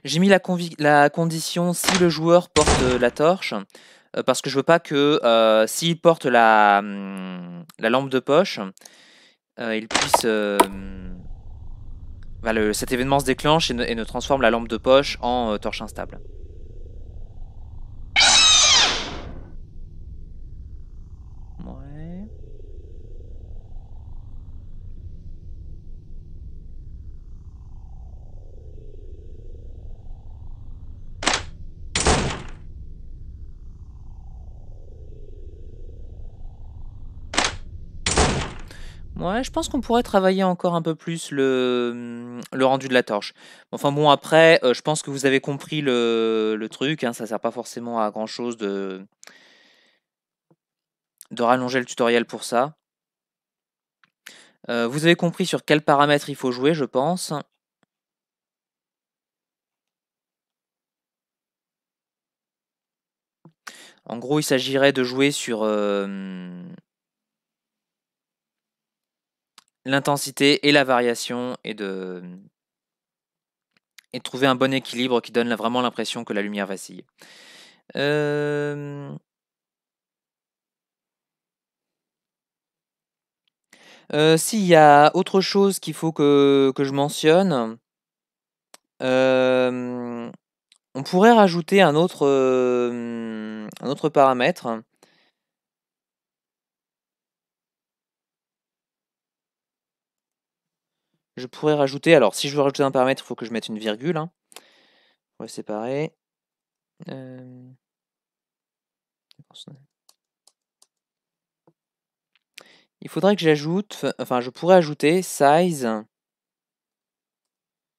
J'ai mis la, condition si le joueur porte euh, la torche, euh, parce que je veux pas que euh, s'il porte hum, la, lampe de poche, il puisse. Hum, bah, cet événement se déclenche et ne, transforme la lampe de poche en torche instable. Ouais, je pense qu'on pourrait travailler encore un peu plus le, mmh, rendu de la torche. Enfin bon, après, euh, je pense que vous avez compris le, truc. Ça hein, ça sert pas forcément à grand chose de, de rallonger le tutoriel pour ça. Euh, vous avez compris sur quels paramètres il faut jouer, je pense. En gros, il s'agirait de jouer sur... Euh, l'intensité et la variation et de, et trouver un bon équilibre qui donne vraiment l'impression que la lumière vacille. Euh, euh, s'il y a autre chose qu'il faut que, je mentionne, euh, on pourrait rajouter un autre, un autre paramètre Je pourrais rajouter, alors si je veux rajouter un paramètre, il faut que je mette une virgule. On va séparer. Il faudrait que j'ajoute, enfin je pourrais ajouter size,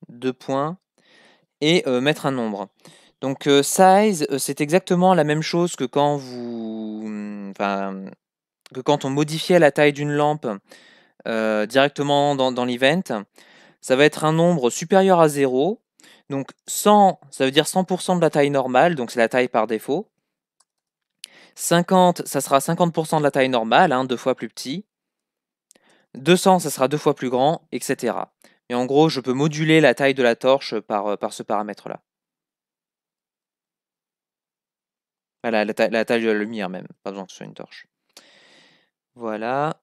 deux points, et euh, mettre un nombre. Donc euh, size, euh, c'est exactement la même chose que quand vous, que quand on modifiait la taille d'une lampe euh, directement dans, l'event, ça va être un nombre supérieur à 0. Donc 100, ça veut dire 100% de la taille normale, donc c'est la taille par défaut. 50, ça sera 50% de la taille normale, hein, deux fois plus petit. 200, ça sera deux fois plus grand, etc. et en gros, je peux moduler la taille de la torche euh, par, ce paramètre-là. Voilà, la, taille, la taille de la lumière même, pas besoin que ce soit une torche. Voilà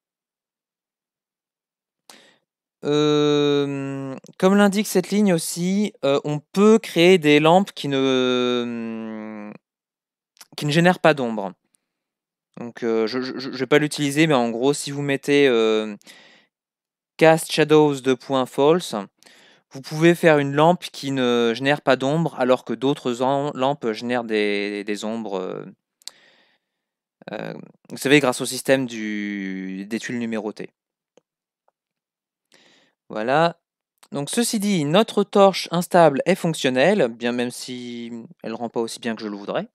comme l'indique cette ligne aussi, on peut créer des lampes qui ne, mmh, qui ne génèrent pas d'ombre. Donc je ne vais pas l'utiliser, mais en gros, si vous mettez cast shadows de point false, vous pouvez faire une lampe qui ne génère pas d'ombre, alors que d'autres lampes génèrent des, ombres. Euh, vous savez, grâce au système des tuiles numérotées. Voilà. Donc ceci dit, notre torche instable est fonctionnelle, bien même si elle ne rend pas aussi bien que je le voudrais.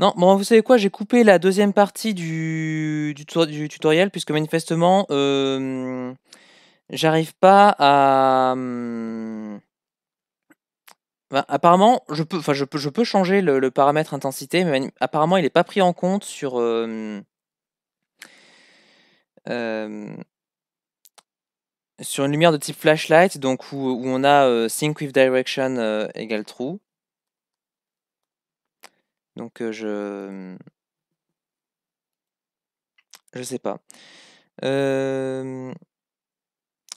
Non, bon, vous savez quoi, j'ai coupé la deuxième partie du, du, tutoriel puisque manifestement, euh, j'arrive pas à... Hum, apparemment, je peux, je peux, je peux changer le, paramètre intensité, mais apparemment, il n'est pas pris en compte sur. Euh, euh, sur une lumière de type flashlight, donc où, on a euh, sync with direction égale true. Donc je. Je sais pas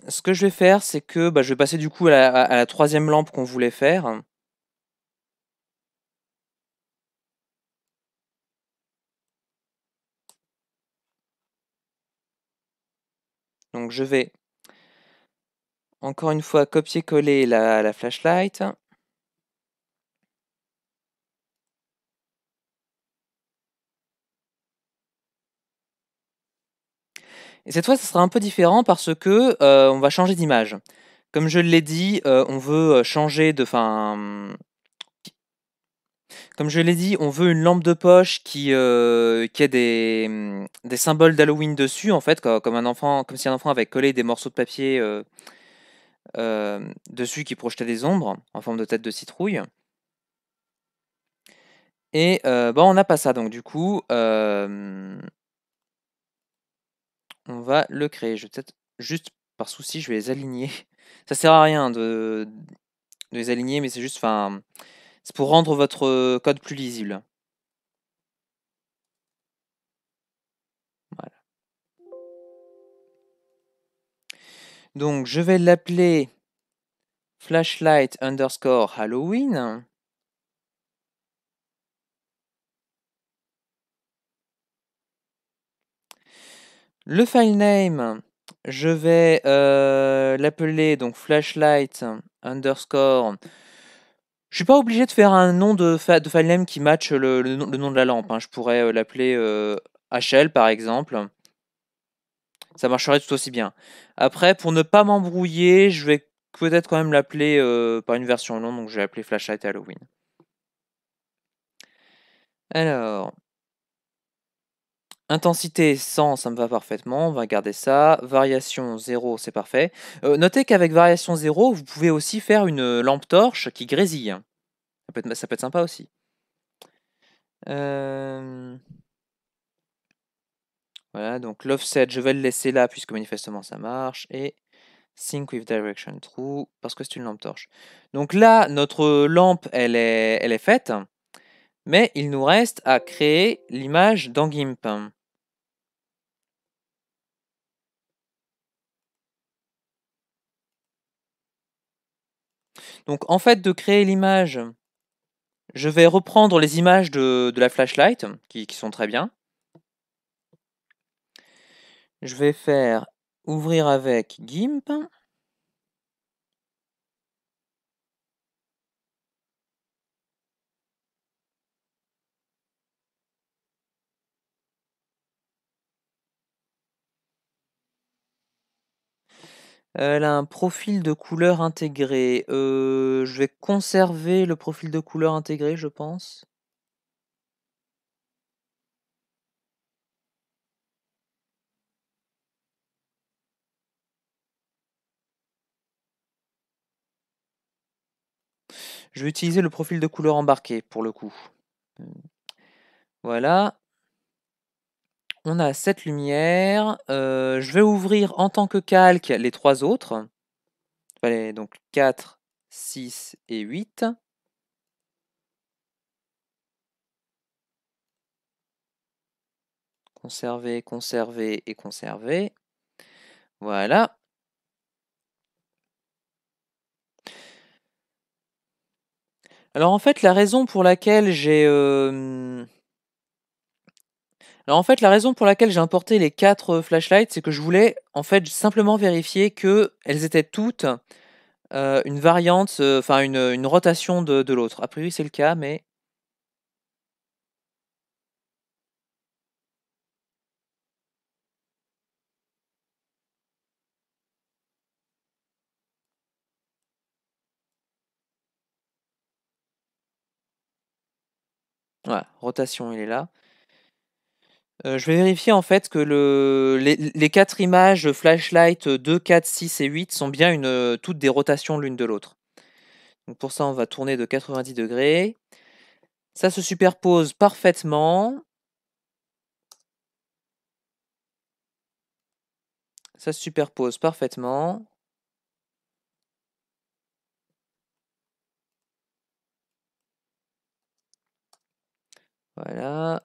ce que je vais faire, c'est que bah, je vais passer du coup à la, troisième lampe qu'on voulait faire. Donc je vais encore une fois copier-coller la flashlight. Et cette fois, ça sera un peu différent parce que euh, on va changer d'image. Comme je l'ai dit, euh, on veut euh, changer de. Comme je l'ai dit, on veut une lampe de poche qui, ait des, mmh, des symboles d'Halloween dessus, en fait, comme, un enfant, comme si un enfant avait collé des morceaux de papier dessus qui projetaient des ombres en forme de tête de citrouille. Et bon, bah, on n'a pas ça, donc du coup, on va le créer. Je vais peut-être juste par souci, je vais les aligner. Ça sert à rien de, les aligner, mais c'est juste, enfin, c'est pour rendre votre euh, code plus lisible. Voilà. Donc, je vais l'appeler flashlight underscore Halloween. Le file name, je vais euh, l'appeler donc flashlight underscore. Je suis pas obligé de faire un nom de, file name qui match le, nom, de la lampe. Hein. Je pourrais euh, l'appeler HL euh, par exemple. Ça marcherait tout aussi bien. Après, pour ne pas m'embrouiller, je vais peut-être quand même l'appeler par une version longue, donc je vais l'appeler flashlight Halloween. Alors, Intensité 100, ça me va parfaitement, on va garder ça. Variation 0, c'est parfait. Euh, notez qu'avec variation 0, vous pouvez aussi faire une euh, lampe torche qui grésille. Ça peut être, sympa aussi. Euh, voilà, donc l'offset, je vais le laisser là puisque manifestement ça marche. Et sync with direction true parce que c'est une lampe torche. Donc là, notre lampe, elle est, elle est faite. Mais il nous reste à créer l'image dans GIMP. Donc en fait, de créer l'image, je vais reprendre les images de, la flashlight, qui, qui, sont très bien. Je vais faire ouvrir avec GIMP. Euh, elle a un profil de couleur intégré. Euh, je vais conserver le profil de couleur intégré, je pense. Je vais utiliser le profil de couleur embarqué pour le coup. Voilà. On a cette lumière. Euh, je vais ouvrir en tant que calque les trois autres. Allez, donc 4, 6 et 8. Conserver, conserver et conserver. Voilà. Alors en fait, la raison pour laquelle j'ai... Euh, bah, en fait, la raison pour laquelle j'ai importé les quatre flashlights, c'est que je voulais en fait simplement vérifier qu'elles étaient toutes une variante, enfin une, rotation de, de l'autre. A priori, c'est le cas, mais Voilà, rotation, il est là. Euh, je vais vérifier en fait que le, les, quatre images flashlight 2, 4, 6 et 8 sont bien toutes des rotations l'une de l'autre. Donc pour ça, on va tourner de 90 degrés. Ça se superpose parfaitement. Ça se superpose parfaitement. Voilà.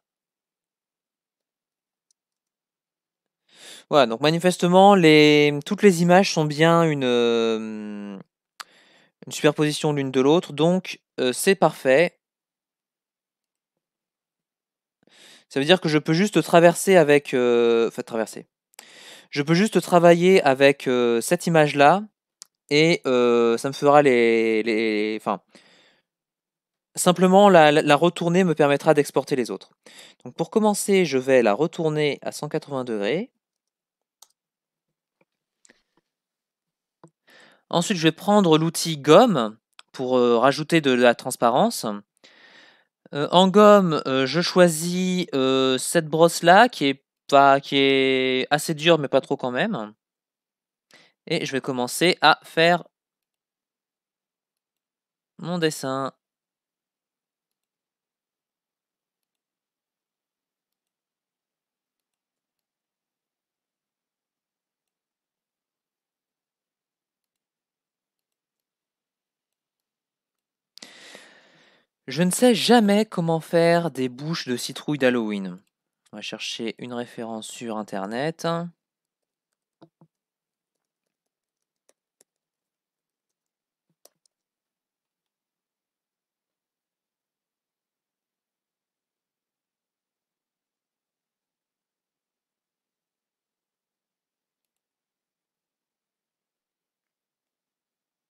Voilà, donc manifestement, les, toutes les images sont bien une, euh, une superposition l'une de l'autre, donc euh, c'est parfait. Ça veut dire que je peux juste traverser avec... Euh, enfin, traverser. Je peux juste travailler avec cette image-là, et ça me fera les... enfin, Simplement, la, la, me permettra d'exporter les autres. Donc pour commencer, je vais la retourner à 180 degrés. Ensuite, je vais prendre l'outil gomme pour euh, rajouter de la transparence. Euh, en gomme, euh, je choisis cette brosse-là qui qui est assez dure mais pas trop quand même. Et je vais commencer à faire mon dessin. Je ne sais jamais comment faire des bouches de citrouille d'Halloween. On va chercher une référence sur internet.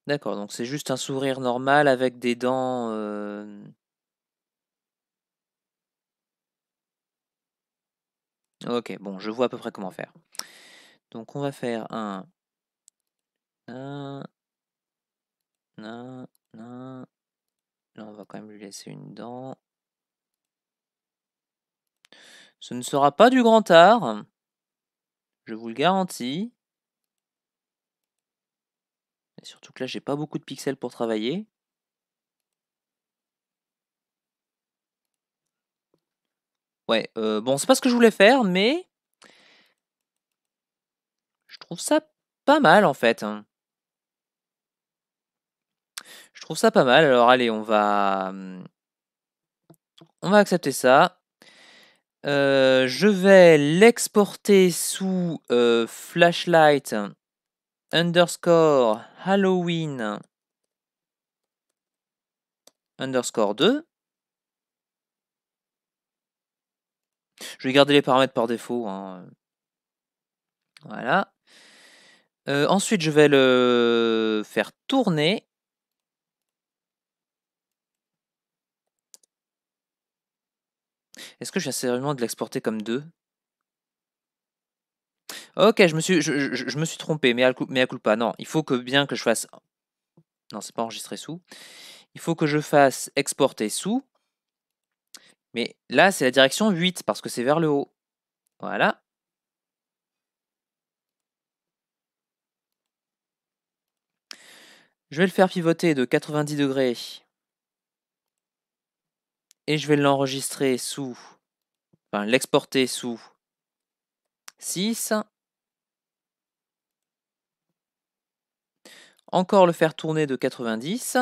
D'accord, donc c'est juste un sourire normal avec des dents, OK, bon, je vois à peu près comment faire. Donc on va faire un un un un. Là, on va quand même lui laisser une dent. Ce ne sera pas du grand art. Je vous le garantis. Surtout que là, j'ai pas beaucoup de pixels pour travailler. Ouais, euh, bon, c'est pas ce que je voulais faire, mais... Je trouve ça pas mal, en fait. Hein. Je trouve ça pas mal. Alors, allez, on va... Hmm, on va accepter ça. Euh, je vais l'exporter sous euh, Flashlight underscore Halloween underscore 2. Je vais garder les paramètres par défaut. Hein. Voilà. Euh, ensuite, je vais le faire tourner. Est-ce que j'ai sérieusement de l'exporter comme 2 Ok, je me suis, je, me suis trompé, mais à, mais à pas, Non, il faut que bien que je fasse. Non, c'est pas enregistré sous. Il faut que je fasse exporter sous. Mais là, c'est la direction 8 parce que c'est vers le haut. Voilà. Je vais le faire pivoter de 90 degrés. Et je vais l'enregistrer sous, enfin l'exporter sous 6. Encore le faire tourner de 90.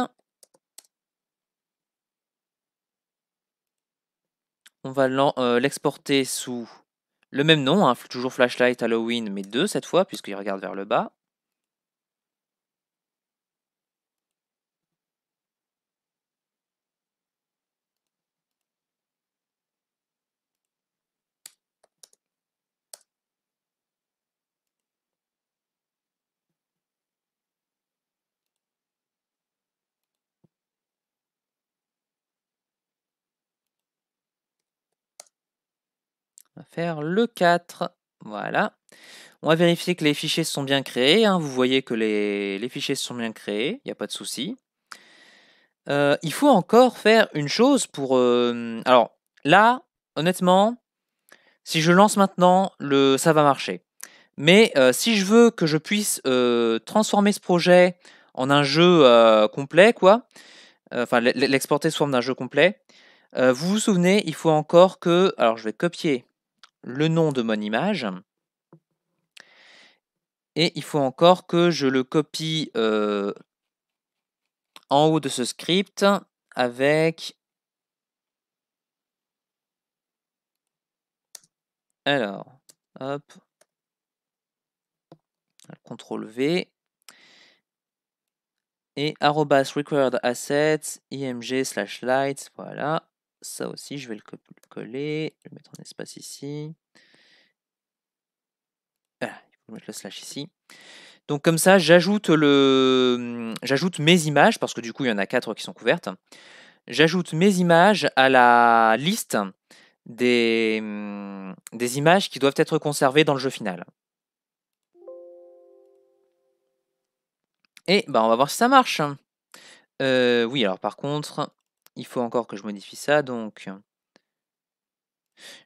On va euh, l'exporter sous le même nom, hein, toujours Flashlight Halloween, mais deux cette fois, puisqu'il regarde vers le bas. le 4. Voilà. On va vérifier que les fichiers sont bien créés. Hein. Vous voyez que les, les, fichiers sont bien créés, il n'y a pas de souci. Euh, il faut encore faire une chose pour... Euh, alors là, honnêtement, si je lance maintenant, le... ça va marcher. Mais euh, si je veux que je puisse transformer ce projet en un jeu complet, quoi, enfin l'exporter sous forme d'un jeu complet, vous vous souvenez, il faut encore que... Alors je vais copier le nom de mon image. Et il faut encore que je le copie euh, en haut de ce script avec... Alors, hop, CTRL V, et arrobas required assets, img slash lights, voilà ça aussi, je vais le coller, je vais mettre en espace ici. Voilà, ah, il faut mettre le slash ici. Donc comme ça, j'ajoute le, j'ajoute mes images parce que du coup il y en a quatre qui sont couvertes. J'ajoute mes images à la liste des, mmh, des images qui doivent être conservées dans le jeu final. Et ben, on va voir si ça marche. Euh, oui alors par contre, il faut encore que je modifie ça, donc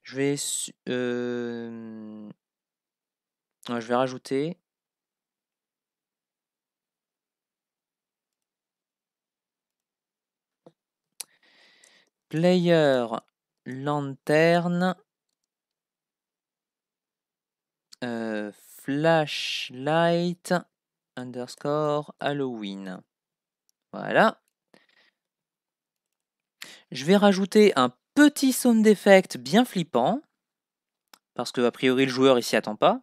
je vais, euh, je vais rajouter player lanterne euh, flashlight underscore Halloween. Voilà. Je vais rajouter un petit sound effect bien flippant, parce que a priori le joueur il s'y attend pas.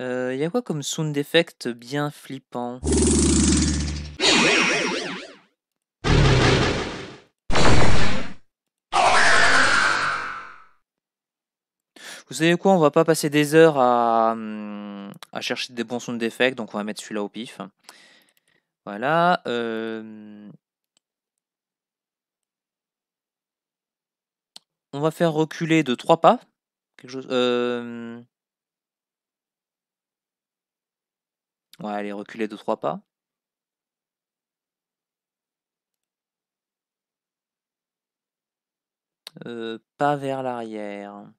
Euh, il y a quoi comme sound effect bien flippant Vous savez quoi, on va pas passer des heures hum, à, chercher des bons sound effects. donc on va mettre celui-là au pif. Voilà. Euh, on va faire reculer de trois pas. Quelque chose. Euh... Ouais, reculer de trois pas. Euh, pas vers l'arrière.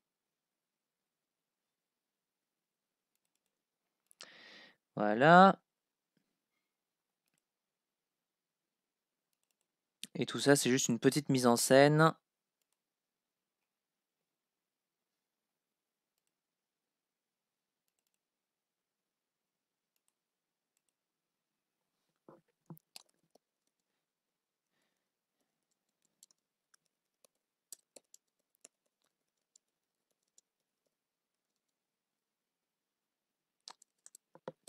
Voilà. Et tout ça, c'est juste une petite mise en scène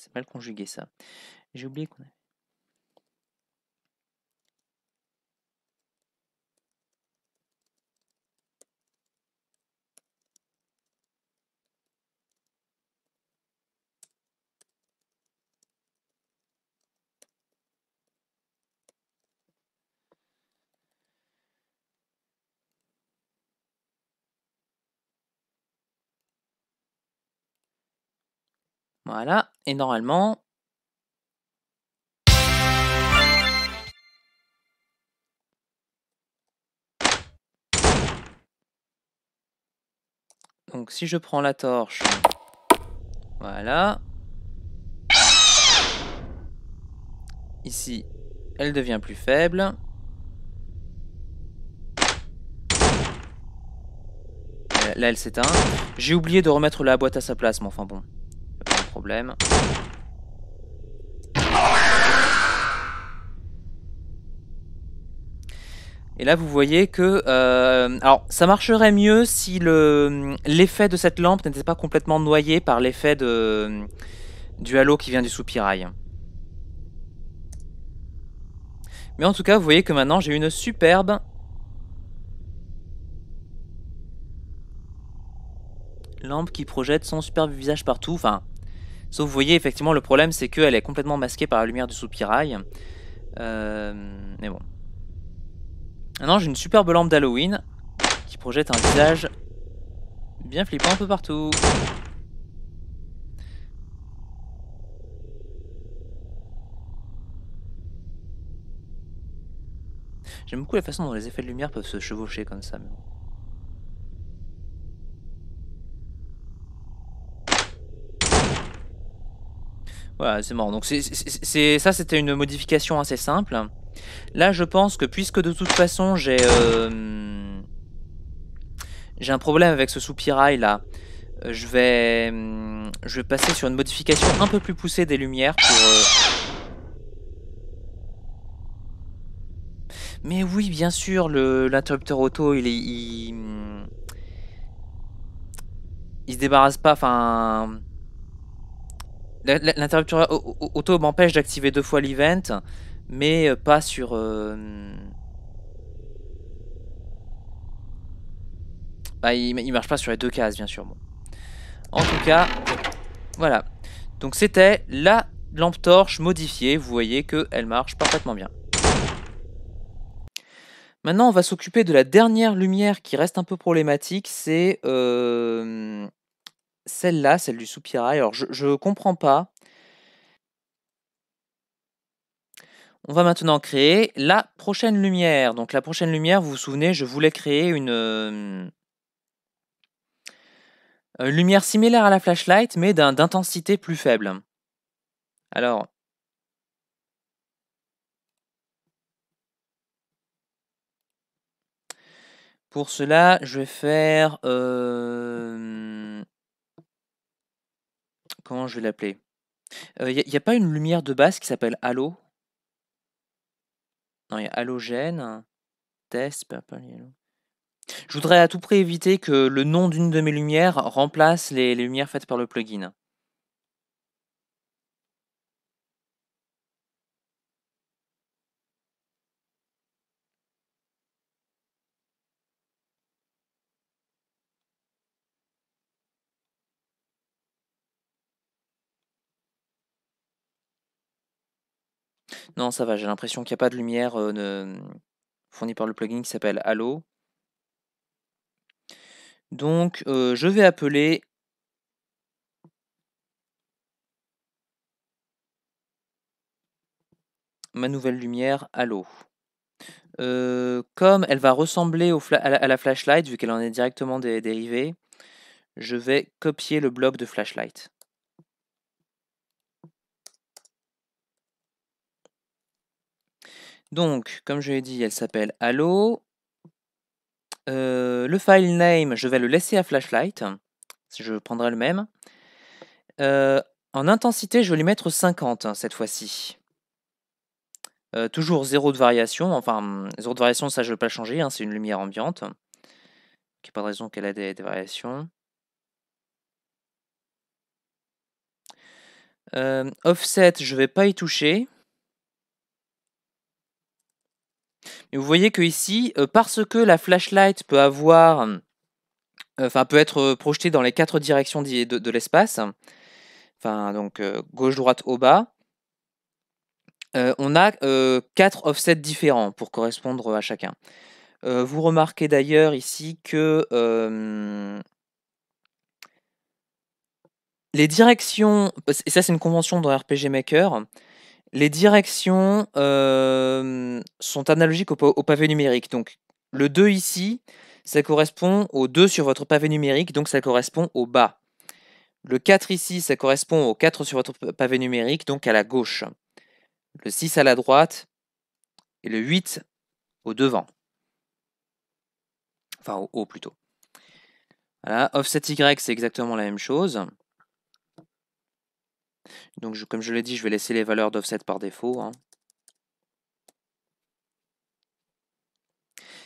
c'est mal conjugué ça. J'ai oublié qu'on a... Voilà, et normalement... Donc si je prends la torche... Voilà. Ici, elle devient plus faible. Euh, là, elle s'éteint. J'ai oublié de remettre la boîte à sa place, mais enfin bon. Et là, vous voyez que... Euh, alors, ça marcherait mieux si l'effet de cette lampe n'était pas complètement noyé par l'effet du halo qui vient du soupirail. Mais en tout cas, vous voyez que maintenant, j'ai une superbe... Lampe qui projette son superbe visage partout. Enfin, Sauf, vous voyez, effectivement, le problème, c'est qu'elle est complètement masquée par la lumière du soupirail. Euh, mais bon. Maintenant, j'ai une superbe lampe d'Halloween qui projette un visage bien flippant un peu partout. J'aime beaucoup la façon dont les effets de lumière peuvent se chevaucher comme ça. Mais Voilà, c'est mort. Donc c'est ça, c'était une modification assez simple. Là, je pense que puisque de toute façon, j'ai euh, j'ai un problème avec ce soupirail là, je vais je vais passer sur une modification un peu plus poussée des lumières pour. Euh, Mais oui, bien sûr, l'interrupteur auto, il est il, il se débarrasse pas. Enfin L'interrupteur auto m'empêche d'activer deux fois l'event, mais pas sur... Euh, bah, il, marche pas sur les deux cases, bien sûr. En tout cas, voilà. Donc c'était la lampe torche modifiée. Vous voyez qu'elle marche parfaitement bien. Maintenant, on va s'occuper de la dernière lumière qui reste un peu problématique. C'est... Euh, celle-là, celle du soupirail, alors je ne comprends pas. On va maintenant créer la prochaine lumière. Donc la prochaine lumière, vous vous souvenez, je voulais créer une, euh, une lumière similaire à la flashlight, mais d'intensité plus faible. Alors, pour cela, je vais faire... Euh, comment je vais l'appeler Il euh, n'y a, pas une lumière de base qui s'appelle Halo Non, il y a halogène, test, purple, Je voudrais à tout prix éviter que le nom d'une de mes lumières remplace les lumières faites par le plugin. Non, ça va, j'ai l'impression qu'il n'y a pas de lumière euh, fournie par le plugin qui s'appelle Allo. Donc, euh, je vais appeler ma nouvelle lumière Allo. Euh, comme elle va ressembler à, la, flashlight, vu qu'elle en est directement dérivée, je vais copier le bloc de flashlight. Donc, comme je l'ai dit, elle s'appelle Allo. Euh, le file name, je vais le laisser à Flashlight. Je prendrai le même. Euh, en intensité, je vais lui mettre 50 hein, cette fois-ci. Euh, toujours zéro de variation. Enfin, zéro de variation, ça je ne vais pas changer. Hein, c'est une lumière ambiante. Il n'y a pas de raison qu'elle ait des, des variations. offset, je ne vais pas y toucher. vous voyez que ici, euh, parce que la flashlight peut avoir, euh, peut être euh, projetée dans les quatre directions de, l'espace, enfin donc gauche, droite, haut, bas, on a quatre offsets différents pour correspondre à chacun. vous remarquez d'ailleurs ici que les directions, et ça c'est une convention dans RPG Maker, les directions sont analogiques au, au, pavé numérique. Donc le 2 ici, ça correspond au 2 sur votre pavé numérique, donc ça correspond au bas. Le 4 ici, ça correspond au 4 sur votre pavé numérique, donc à la gauche. Le 6 à la droite et le 8 au devant. Enfin au haut plutôt. Voilà, offset Y, c'est exactement la même chose. Donc, comme je l'ai dit, je vais laisser les valeurs d'offset par défaut. Hein.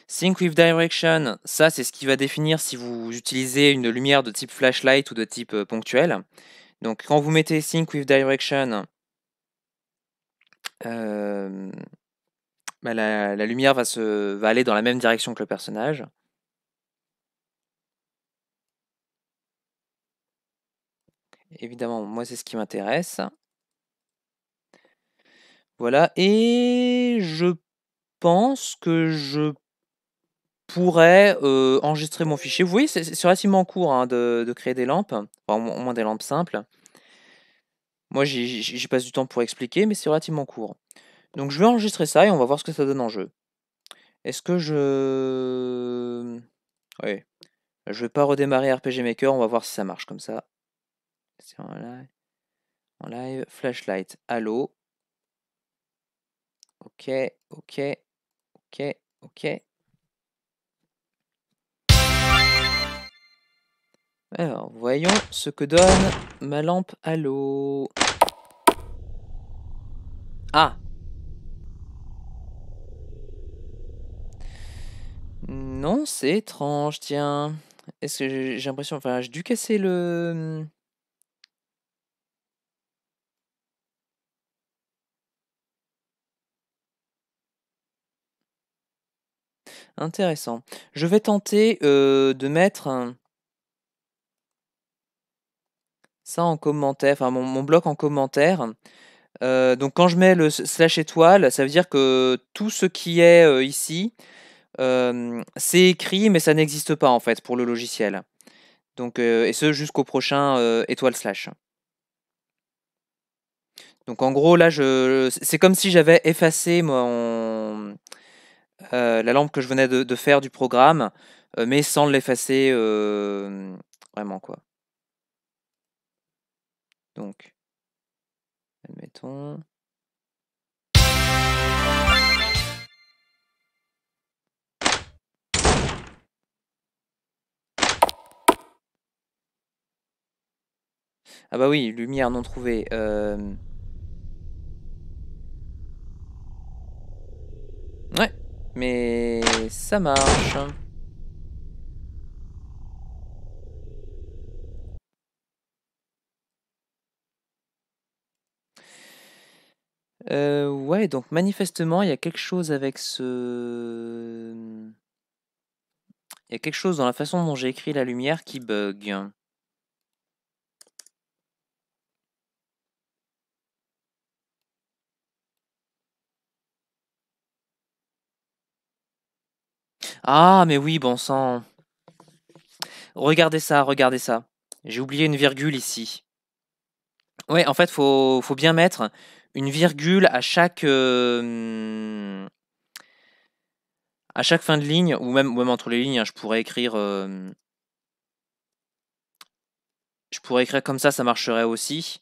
Sync with direction, ça c'est ce qui va définir si vous utilisez une lumière de type flashlight ou de type euh, ponctuel. Donc quand vous mettez sync with direction, euh, bah, la, lumière va, se, va aller dans la même direction que le personnage. Évidemment, moi, c'est ce qui m'intéresse. Voilà, et je pense que je pourrais enregistrer mon fichier. Vous voyez, c'est relativement court hein, de, créer des lampes, enfin, au moins des lampes simples. Moi, j'y passe du temps pour expliquer, mais c'est relativement court. Donc, je vais enregistrer ça et on va voir ce que ça donne en jeu. Est-ce que je... Oui. Je vais pas redémarrer RPG Maker, on va voir si ça marche comme ça. C'est en live. Flashlight. Allô. Ok, ok, ok, ok. Alors, voyons ce que donne ma lampe l'eau. Ah Non, c'est étrange, tiens. Est-ce que j'ai l'impression... Enfin, j'ai dû casser le... Intéressant. Je vais tenter de mettre ça en commentaire, enfin mon, bloc en commentaire. donc quand je mets le slash étoile, ça veut dire que tout ce qui est ici, c'est écrit, mais ça n'existe pas en fait pour le logiciel. Donc, et ce jusqu'au prochain étoile slash. Donc en gros là, c'est comme si j'avais effacé mon, euh, la lampe que je venais de, faire du programme, euh, mais sans l'effacer euh, vraiment quoi. Donc, admettons. Ah bah oui, lumière non trouvée. Ouais, mais ça marche. Euh, ouais, donc manifestement, il y a quelque chose avec ce... Il y a quelque chose dans la façon dont j'ai écrit la lumière qui bug. Ah, mais oui, bon sang. Regardez ça, regardez ça. J'ai oublié une virgule ici. Ouais, en fait, faut, faut bien mettre une virgule à chaque, euh, à chaque fin de ligne, ou même, même entre les lignes, hein. je pourrais écrire. Euh, je pourrais écrire comme ça, ça marcherait aussi.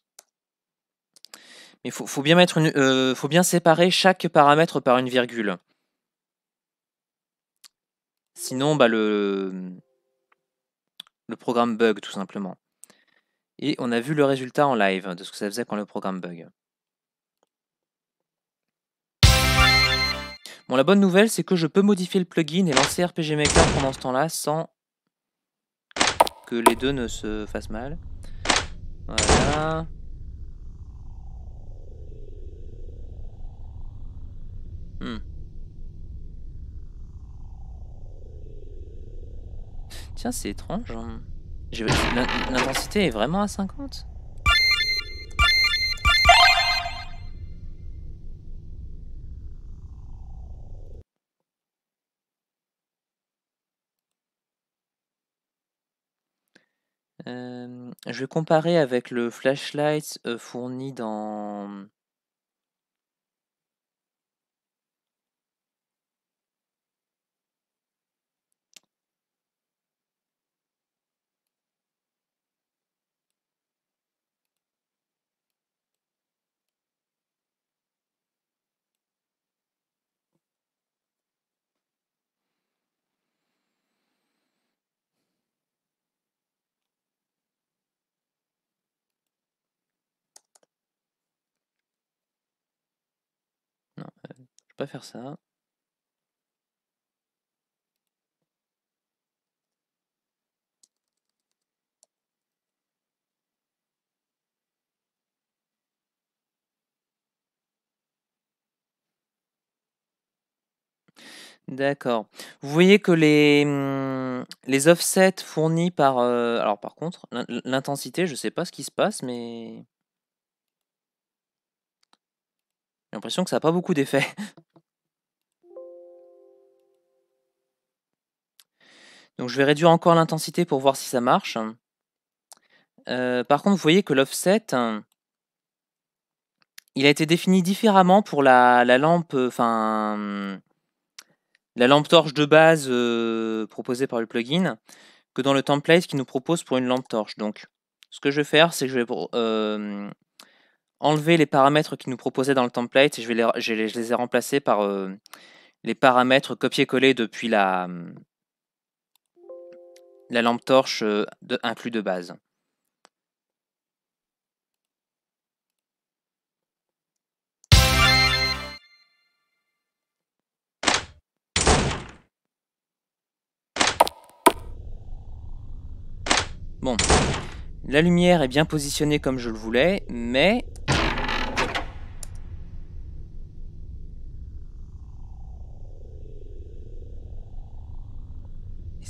Mais faut, bien mettre une, euh, faut bien séparer chaque paramètre par une virgule. Sinon, bah, le, le programme bug tout simplement. Et on a vu le résultat en live de ce que ça faisait quand le programme bug. Bon, la bonne nouvelle, c'est que je peux modifier le plugin et lancer RPG Maker pendant ce temps-là sans que les deux ne se fassent mal. Voilà. Tiens, c'est étrange. Hein. L'intensité est vraiment à 50 euh, je vais comparer avec le flashlight euh, fourni dans pas faire ça. D'accord. Vous voyez que les, mmh, les offsets fournis par... Euh, alors par contre, l'intensité, je sais pas ce qui se passe, mais... J'ai l'impression que ça n'a pas beaucoup d'effet. Donc je vais réduire encore l'intensité pour voir si ça marche. Euh, par contre, vous voyez que l'offset, il a été défini différemment pour la, lampe, enfin la lampe torche de base euh, proposée par le plugin que dans le template qui nous propose pour une lampe torche. Donc, ce que je vais faire, c'est que je vais euh, enlever les paramètres qui nous proposait dans le template et je, les, ai remplacés par les paramètres copier-coller depuis la, la lampe torche euh, de, inclus de base. Bon, la lumière est bien positionnée comme je le voulais, mais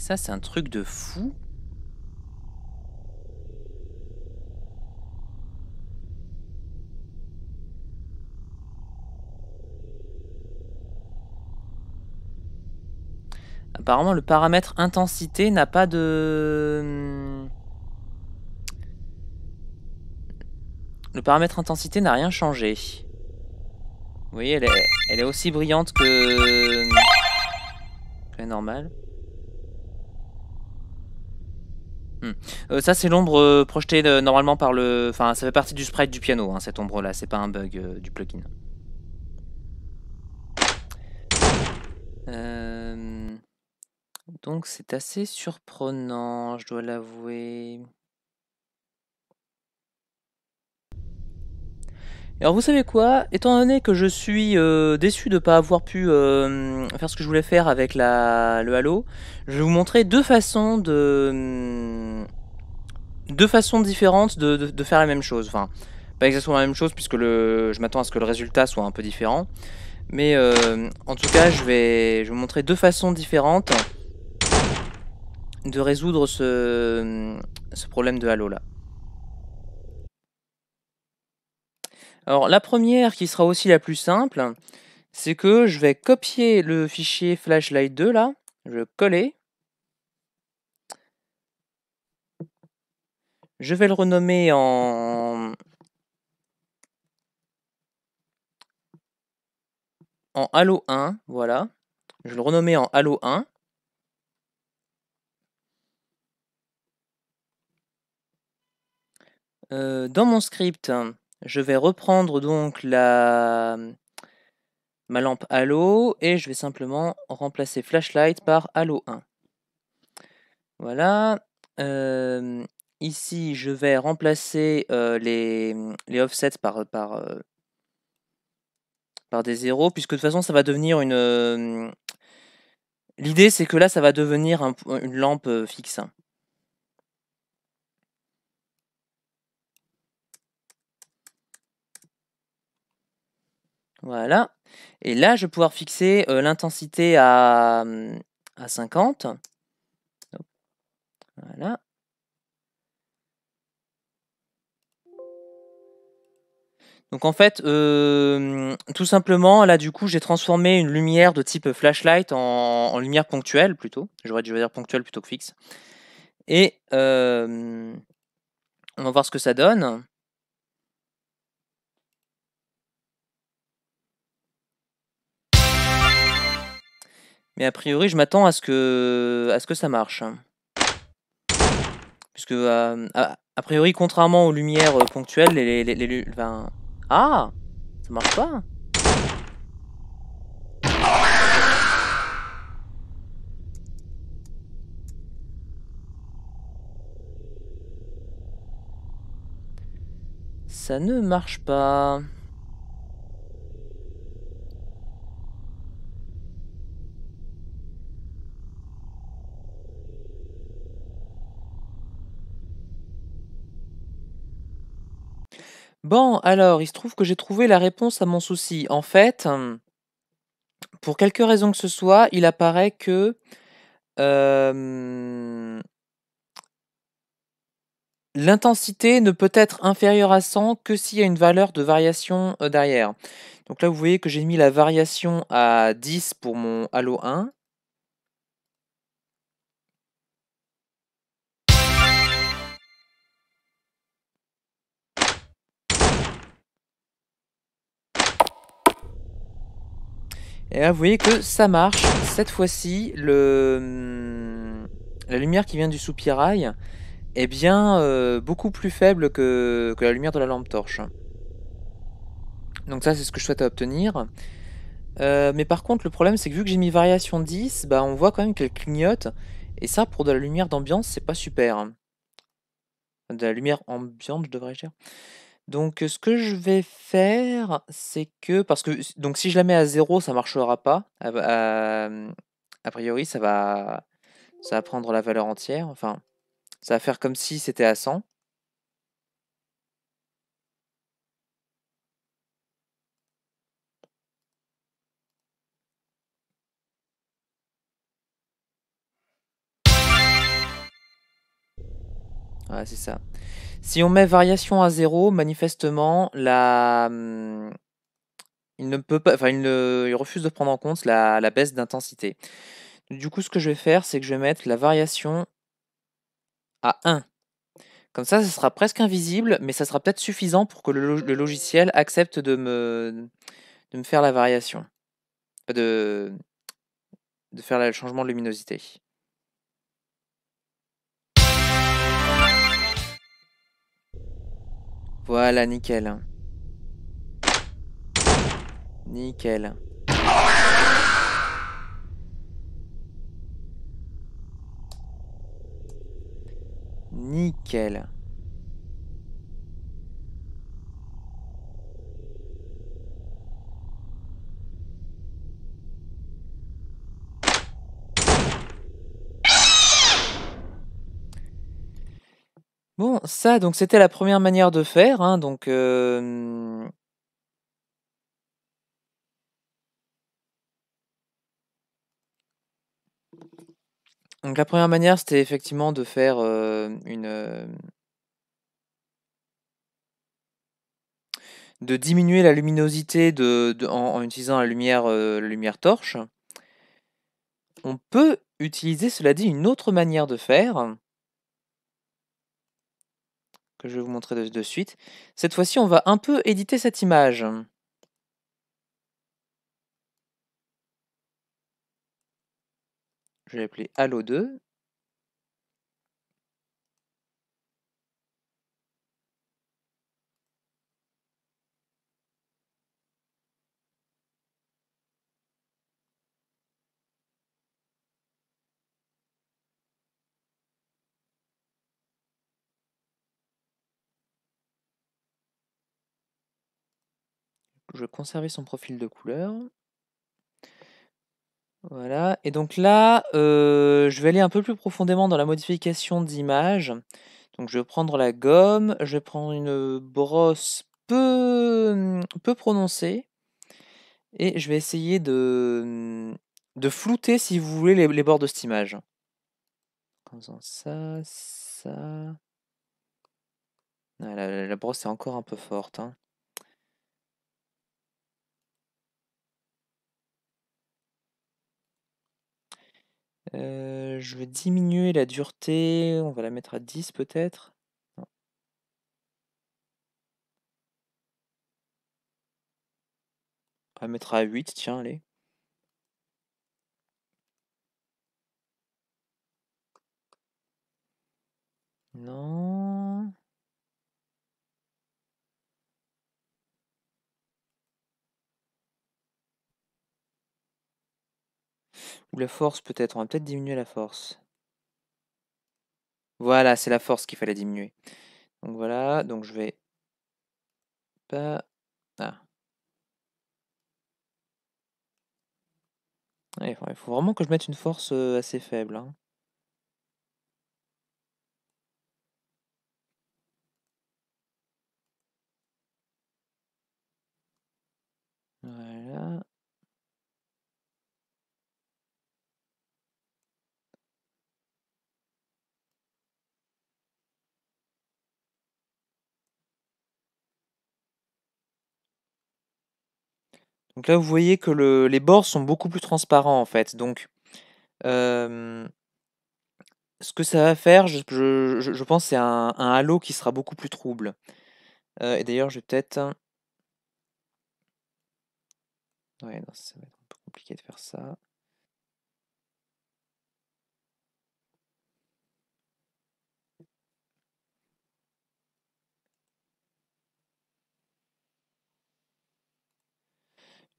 ça, c'est un truc de fou. Apparemment, le paramètre intensité n'a pas de... Hmm, le paramètre intensité n'a rien changé. Vous voyez, elle est, elle est aussi brillante que... Hmm, que normal. Hmm. Euh, ça, c'est l'ombre euh, projetée euh, normalement par le. Enfin, ça fait partie du sprite du piano, hein, cette ombre-là. C'est pas un bug du plugin. Donc, c'est assez surprenant, je dois l'avouer. alors vous savez quoi Étant donné que je suis euh, déçu de ne pas avoir pu euh, faire ce que je voulais faire avec le Halo, je vais vous montrer deux façons de... Mm, deux façons différentes de, faire la même chose. Enfin, pas exactement la même chose puisque je m'attends à ce que le résultat soit un peu différent. Mais euh, en tout cas, je vais, je vais vous montrer deux façons différentes de résoudre ce mm, problème de Halo là. Alors la première, qui sera aussi la plus simple, c'est que je vais copier le fichier flashlight 2 là, je vais le coller. Je vais le renommer en... en Halo 1, voilà. Je vais le renommer en Halo 1. Euh, dans mon script, je vais reprendre donc la, ma lampe Halo et je vais simplement remplacer Flashlight par Halo 1. Voilà. Euh, ici, je vais remplacer euh, les, les, offsets par, par, euh, par des zéros, puisque de toute façon, ça va devenir une... L'idée, c'est que là, ça va devenir une lampe fixe. Hein. Voilà. Et là, je vais pouvoir fixer euh, l'intensité à, 50. Voilà. Donc en fait, euh, tout simplement, là du coup, j'ai transformé une lumière de type flashlight en, lumière ponctuelle plutôt. J'aurais dû dire ponctuelle plutôt que fixe. Et euh, on va voir ce que ça donne. Mais a priori, je m'attends à ce que à ce que ça marche. Puisque euh, a, priori, contrairement aux lumières euh, ponctuelles, les, les, les, ah, ça marche pas. Ça ne marche pas. Bon, alors, il se trouve que j'ai trouvé la réponse à mon souci. En fait, pour quelque raison que ce soit, il apparaît que l'intensité ne peut être inférieure à 100 que s'il y a une valeur de variation derrière. Donc là, vous voyez que j'ai mis la variation à 10 pour mon Halo 1 Et là, vous voyez que ça marche. Cette fois-ci, le... la lumière qui vient du soupirail est bien euh, beaucoup plus faible que, la lumière de la lampe torche. Donc ça, c'est ce que je souhaite obtenir. Euh, mais par contre, le problème, c'est que vu que j'ai mis variation 10, bah, on voit quand même qu'elle clignote. Et ça, pour de la lumière d'ambiance, c'est pas super. De la lumière ambiante, je devrais dire. Donc ce que je vais faire, c'est que parce que donc si je la mets à 0, ça marchera pas. a priori, ça va ça va prendre la valeur entière. Enfin, ça va faire comme si c'était à 100. Ouais, c'est ça. Si on met variation à 0, manifestement, la... Mm, il, ne peut pas... enfin, il, refuse de prendre en compte la, baisse d'intensité. Du coup, ce que je vais faire, c'est que je vais mettre la variation à 1. Comme ça, ce sera presque invisible, mais ça sera peut-être suffisant pour que le, logiciel accepte de me, me faire la variation, de faire le changement de luminosité. Voilà, nickel. Nickel. Nickel. Bon, ça, donc c'était la première manière de faire, hein, euh, donc la première manière, c'était effectivement de faire, euh, une, euh, de diminuer la luminosité en utilisant la lumière, la lumière torche. On peut utiliser, cela dit, une autre manière de faire que je vais vous montrer de, suite. Cette fois-ci, on va un peu éditer cette image. Je vais l'appeler Halo 2 je vais conserver son profil de couleur. Voilà, et donc là, euh, je vais aller un peu plus profondément dans la modification d'image. Donc je vais prendre la gomme, je vais prendre une brosse peu, peu prononcée, et je vais essayer de, de flouter, si vous voulez, les, bords de cette image. En ça, ça... Ah, la, brosse est encore un peu forte. Hein. Euh, je vais diminuer la dureté, on va la mettre à 10 peut-être? On va mettre à 8, tiens, allez. Non. Ou la force peut-être, on va peut-être diminuer la force. Voilà, c'est la force qu'il fallait diminuer. Donc voilà, donc je vais... Pas... Ah. il faut vraiment que je mette une force euh, assez faible. Hein. Donc là, vous voyez que les bords sont beaucoup plus transparents en fait. Donc, ce que ça va faire, je, pense, c'est un, halo qui sera beaucoup plus trouble. Euh, et d'ailleurs, je vais peut-être. Hein, ouais, non, ça va être un peu compliqué de faire ça.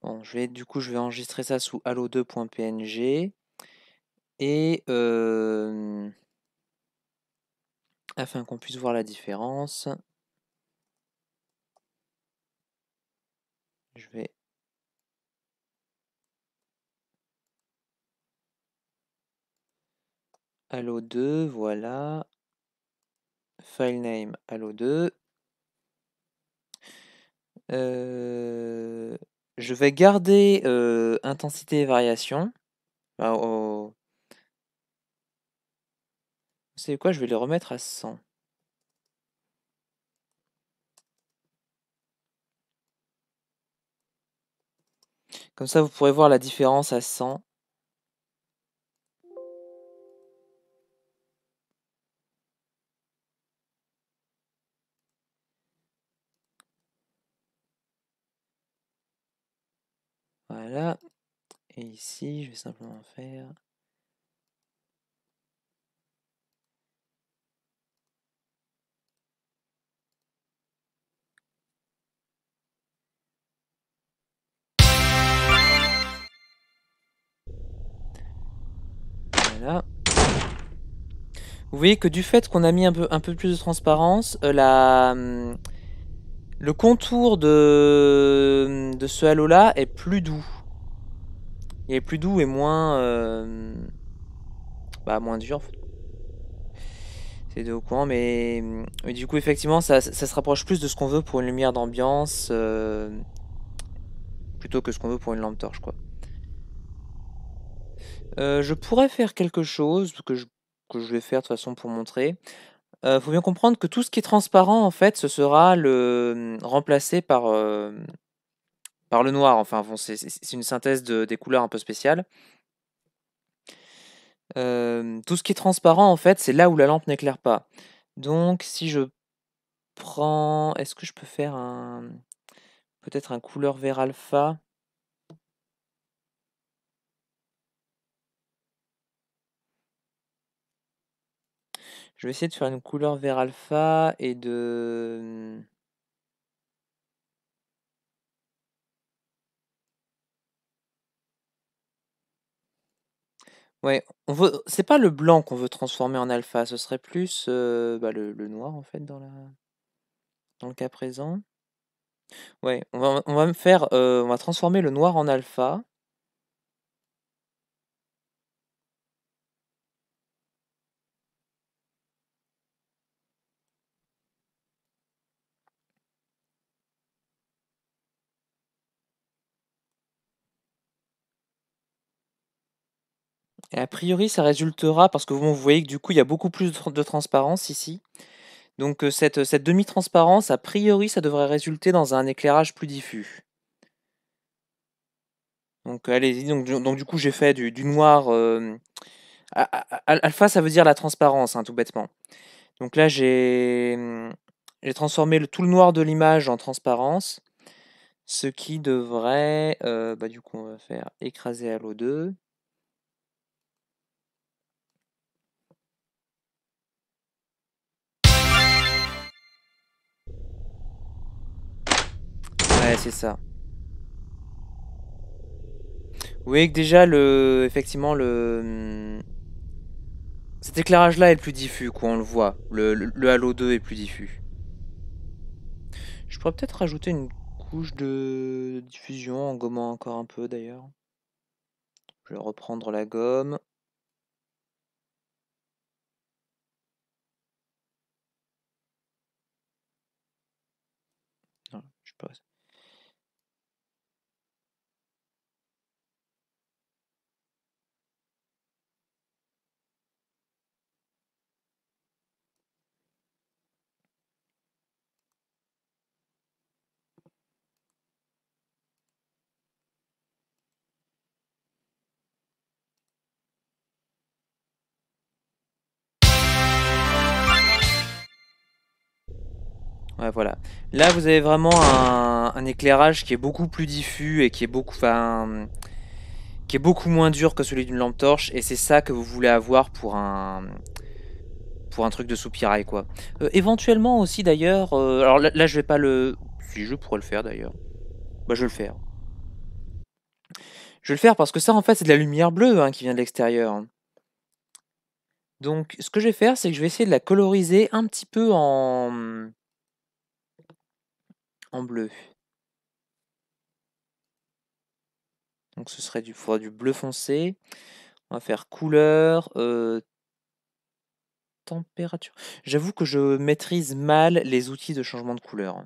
Bon, je vais, du coup, je vais enregistrer ça sous allo 2png Et afin qu'on puisse voir la différence, je vais allo 2, voilà. File name Halo 2. Euh, je vais garder euh, intensité et variation. Bah, vous savez quoi Je vais les remettre à 100. Comme ça, vous pourrez voir la différence à 100. Voilà. Et ici, je vais simplement faire Voilà. Vous voyez que du fait qu'on a mis un peu, un peu plus de transparence, euh, hum, le contour de, hum, de ce halo-là est plus doux. Il est plus doux et moins... Euh, bah, moins dur. C'est deux au courant, mais, du coup, effectivement, ça, se rapproche plus de ce qu'on veut pour une lumière d'ambiance euh, plutôt que ce qu'on veut pour une lampe torche, quoi. Euh, je pourrais faire quelque chose que je, vais faire de toute façon pour montrer. Il faut bien comprendre que tout ce qui est transparent, en fait, ce sera le, remplacé par, par le noir. Enfin, c'est une synthèse des couleurs un peu spéciales. Euh, tout ce qui est transparent, en fait, c'est là où la lampe n'éclaire pas. Donc, si je prends... Est-ce que je peux faire un... Peut-être un couleur vert alpha Je vais essayer de faire une couleur vert alpha et de... Ouais, on veut c'est pas le blanc qu'on veut transformer en alpha, ce serait plus, bah, le noir en fait dans la dans le cas présent. Ouais, on va faire, on va transformer le noir en alpha. Et a priori, ça résultera, parce que vous voyez que du coup, il y a beaucoup plus de, transparence ici. Donc euh, euh, cette, demi-transparence, a priori, ça devrait résulter dans un éclairage plus diffus. Donc euh, allez-y, donc, du, coup j'ai fait du, noir... alpha, ça veut dire la transparence, hein, tout bêtement. Donc là, j'ai, hmm, transformé tout le noir de l'image en transparence, ce qui devrait... Bah, du coup, on va faire écraser à l'eau 2. c'est ça. Vous voyez que déjà, le, effectivement, le, hmm, cet éclairage-là est plus diffus, quoi, on le voit. le Halo 2 est plus diffus. Je pourrais peut-être rajouter une couche de diffusion en gommant encore un peu, d'ailleurs. Je vais reprendre la gomme. voilà. Là, vous avez vraiment un, éclairage qui est beaucoup plus diffus et qui est beaucoup, qui est beaucoup moins dur que celui d'une lampe torche. Et c'est ça que vous voulez avoir pour un, pour un truc de soupirail, quoi. Euh, éventuellement aussi, d'ailleurs, euh, alors là, je je vais pas le... Si, je pourrais le faire, d'ailleurs. Bah, je vais le faire. Je vais le faire parce que ça, en fait, c'est de la lumière bleue hein, qui vient de l'extérieur. Donc, ce que je vais faire, c'est que je vais essayer de la coloriser un petit peu en en bleu. Donc ce serait du, du bleu foncé. On va faire couleur, euh, température. J'avoue que je maîtrise mal les outils de changement de couleur.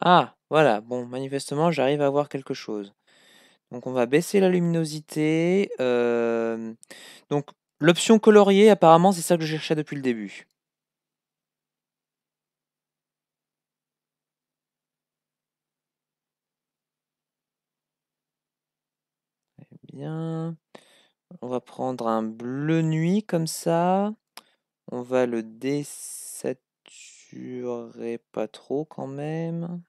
Ah, voilà, bon, manifestement, j'arrive à voir quelque chose. Donc on va baisser la luminosité. Donc l'option colorier, apparemment, c'est ça que je cherchais depuis le début. Eh bien. On va prendre un bleu nuit comme ça. On va le descendre. J'aurais pas trop quand même.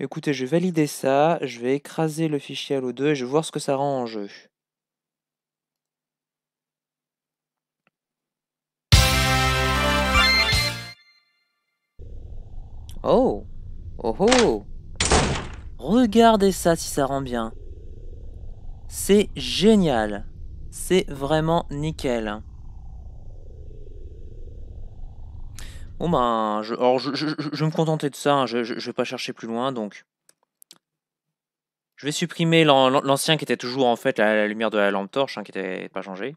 Écoutez, je vais valider ça, je vais écraser le fichier Halo 2 et je vais voir ce que ça rend en jeu. Oh Oh oh Regardez ça si ça rend bien. C'est génial. C'est vraiment nickel. Bon ben, je, je, vais me contenter de ça, hein. je, ne vais pas chercher plus loin, donc... Je vais supprimer l'ancien qui était toujours en fait la, lumière de la lampe torche, hein, qui n'était pas changée.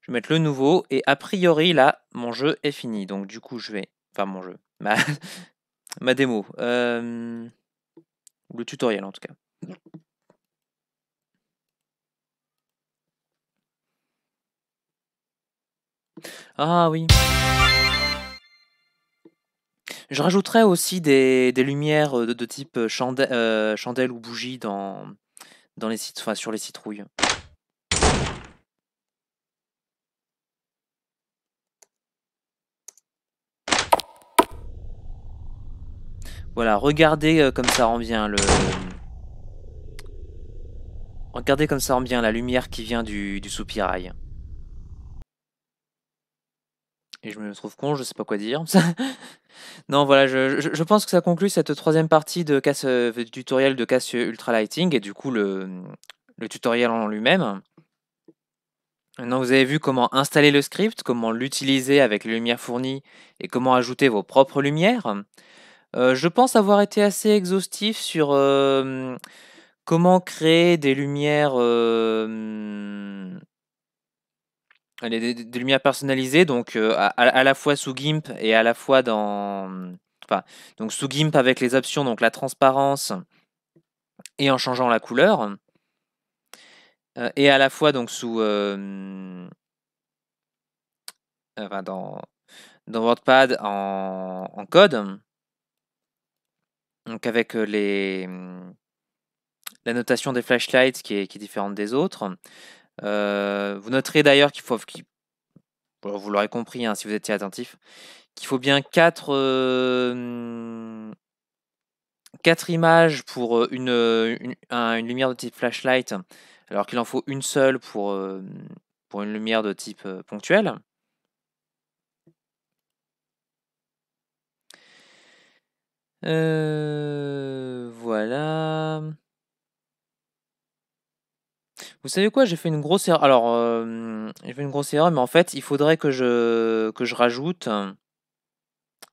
Je vais mettre le nouveau, et a priori là, mon jeu est fini. Donc du coup, je vais... Enfin, mon jeu. Ma, ma démo. Euh, ou le tutoriel en tout cas. Ah oui. Je rajouterais aussi des, lumières euh, de, type euh, euh, chandelle, ou bougie dans, dans les sur les citrouilles. Voilà, regardez comme ça rend bien le... Regardez comme ça bien la lumière qui vient du soupirail je me trouve con, je sais pas quoi dire. non, voilà, je, pense que ça conclut cette troisième partie de euh, du tutoriel de casse Ultra Lighting et du coup le, tutoriel en lui-même. Maintenant, vous avez vu comment installer le script, comment l'utiliser avec les lumières fournies et comment ajouter vos propres lumières. Euh, je pense avoir été assez exhaustif sur euh, comment créer des lumières des, lumières personnalisées, donc euh, à, la fois sous GIMP et à la fois dans. Enfin, donc sous GIMP avec les options, donc la transparence et en changeant la couleur. Euh, et à la fois donc sous. Euh, enfin, dans, dans WordPad en, code. Donc avec les. La notation des flashlights qui est, qui est différente des autres. Euh, vous noterez d'ailleurs qu'il faut, vous l'aurez compris hein, si vous étiez attentif, qu'il faut bien 4 euh, quatre images pour euh, une, lumière de type flashlight, alors qu'il en faut une seule pour, pour une lumière de type ponctuel. voilà. Vous savez quoi, j'ai fait une grosse erreur. Alors, euh, j'ai fait une grosse erreur, mais en fait, il faudrait que je, je rajoute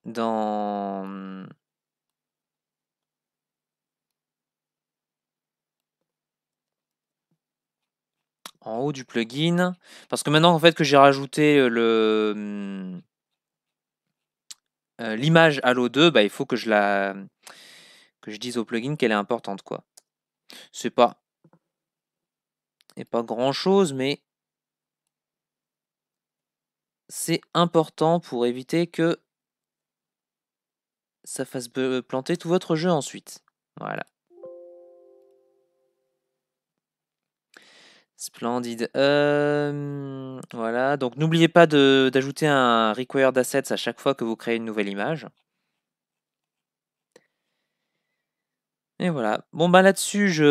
dans. En haut du plugin. Parce que maintenant, en fait, que j'ai rajouté le. Euh, l'image Halo 2, bah, il faut que je la que je dise au plugin qu'elle est importante quoi. C'est pas et pas grand-chose, mais c'est important pour éviter que ça fasse planter tout votre jeu ensuite. Voilà. Splendide. voilà, donc n'oubliez pas d'ajouter un required assets à chaque fois que vous créez une nouvelle image. Et voilà. Bon, ben, là-dessus, je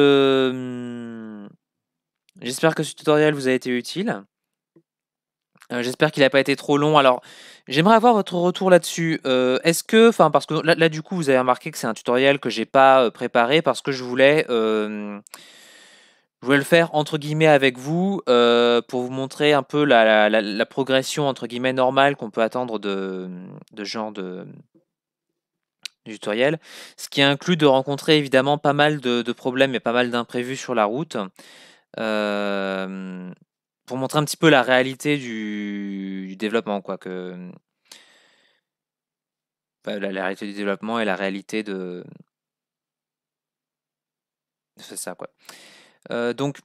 J'espère que ce tutoriel vous a été utile. Euh, j'espère qu'il n'a pas été trop long. Alors, j'aimerais avoir votre retour là-dessus. Euh, est-ce que, enfin, parce que là, du coup, vous avez remarqué que c'est un tutoriel que j'ai pas euh, préparé parce que je voulais, je voulais le faire entre guillemets avec vous pour vous montrer un peu la, progression entre guillemets normale qu'on peut attendre de, de genre de, tutoriel, ce qui inclut de rencontrer évidemment pas mal de problèmes et pas mal d'imprévus sur la route. Euh, pour montrer un petit peu la réalité du, développement, quoi. Que, bah, la, réalité du développement et la réalité de. C'est ça, quoi. Euh, donc,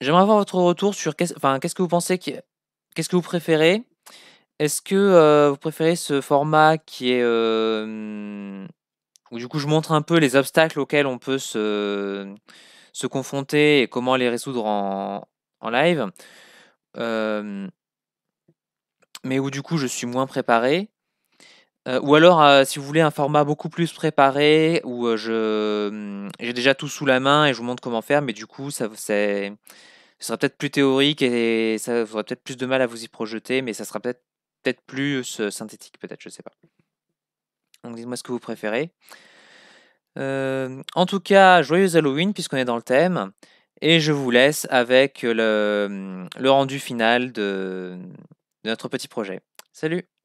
j'aimerais avoir votre retour sur qu'est-ce que vous pensez, qu'est-ce que vous préférez Est-ce que euh, vous préférez ce format qui est. où du coup je montre un peu les obstacles auxquels on peut se se confronter et comment les résoudre en, live. mais où du coup je suis moins préparé. ou alors, si vous voulez, un format beaucoup plus préparé où je mmh, j'ai déjà tout sous la main et je vous montre comment faire, mais du coup, ça, ce sera peut-être plus théorique et ça vous peut-être plus de mal à vous y projeter, mais ça sera peut-être peut-être plus synthétique, peut-être, je sais pas. Donc dites-moi ce que vous préférez en tout cas, joyeux Halloween puisqu'on est dans le thème. Et je vous laisse avec le, rendu final de, de notre petit projet. Salut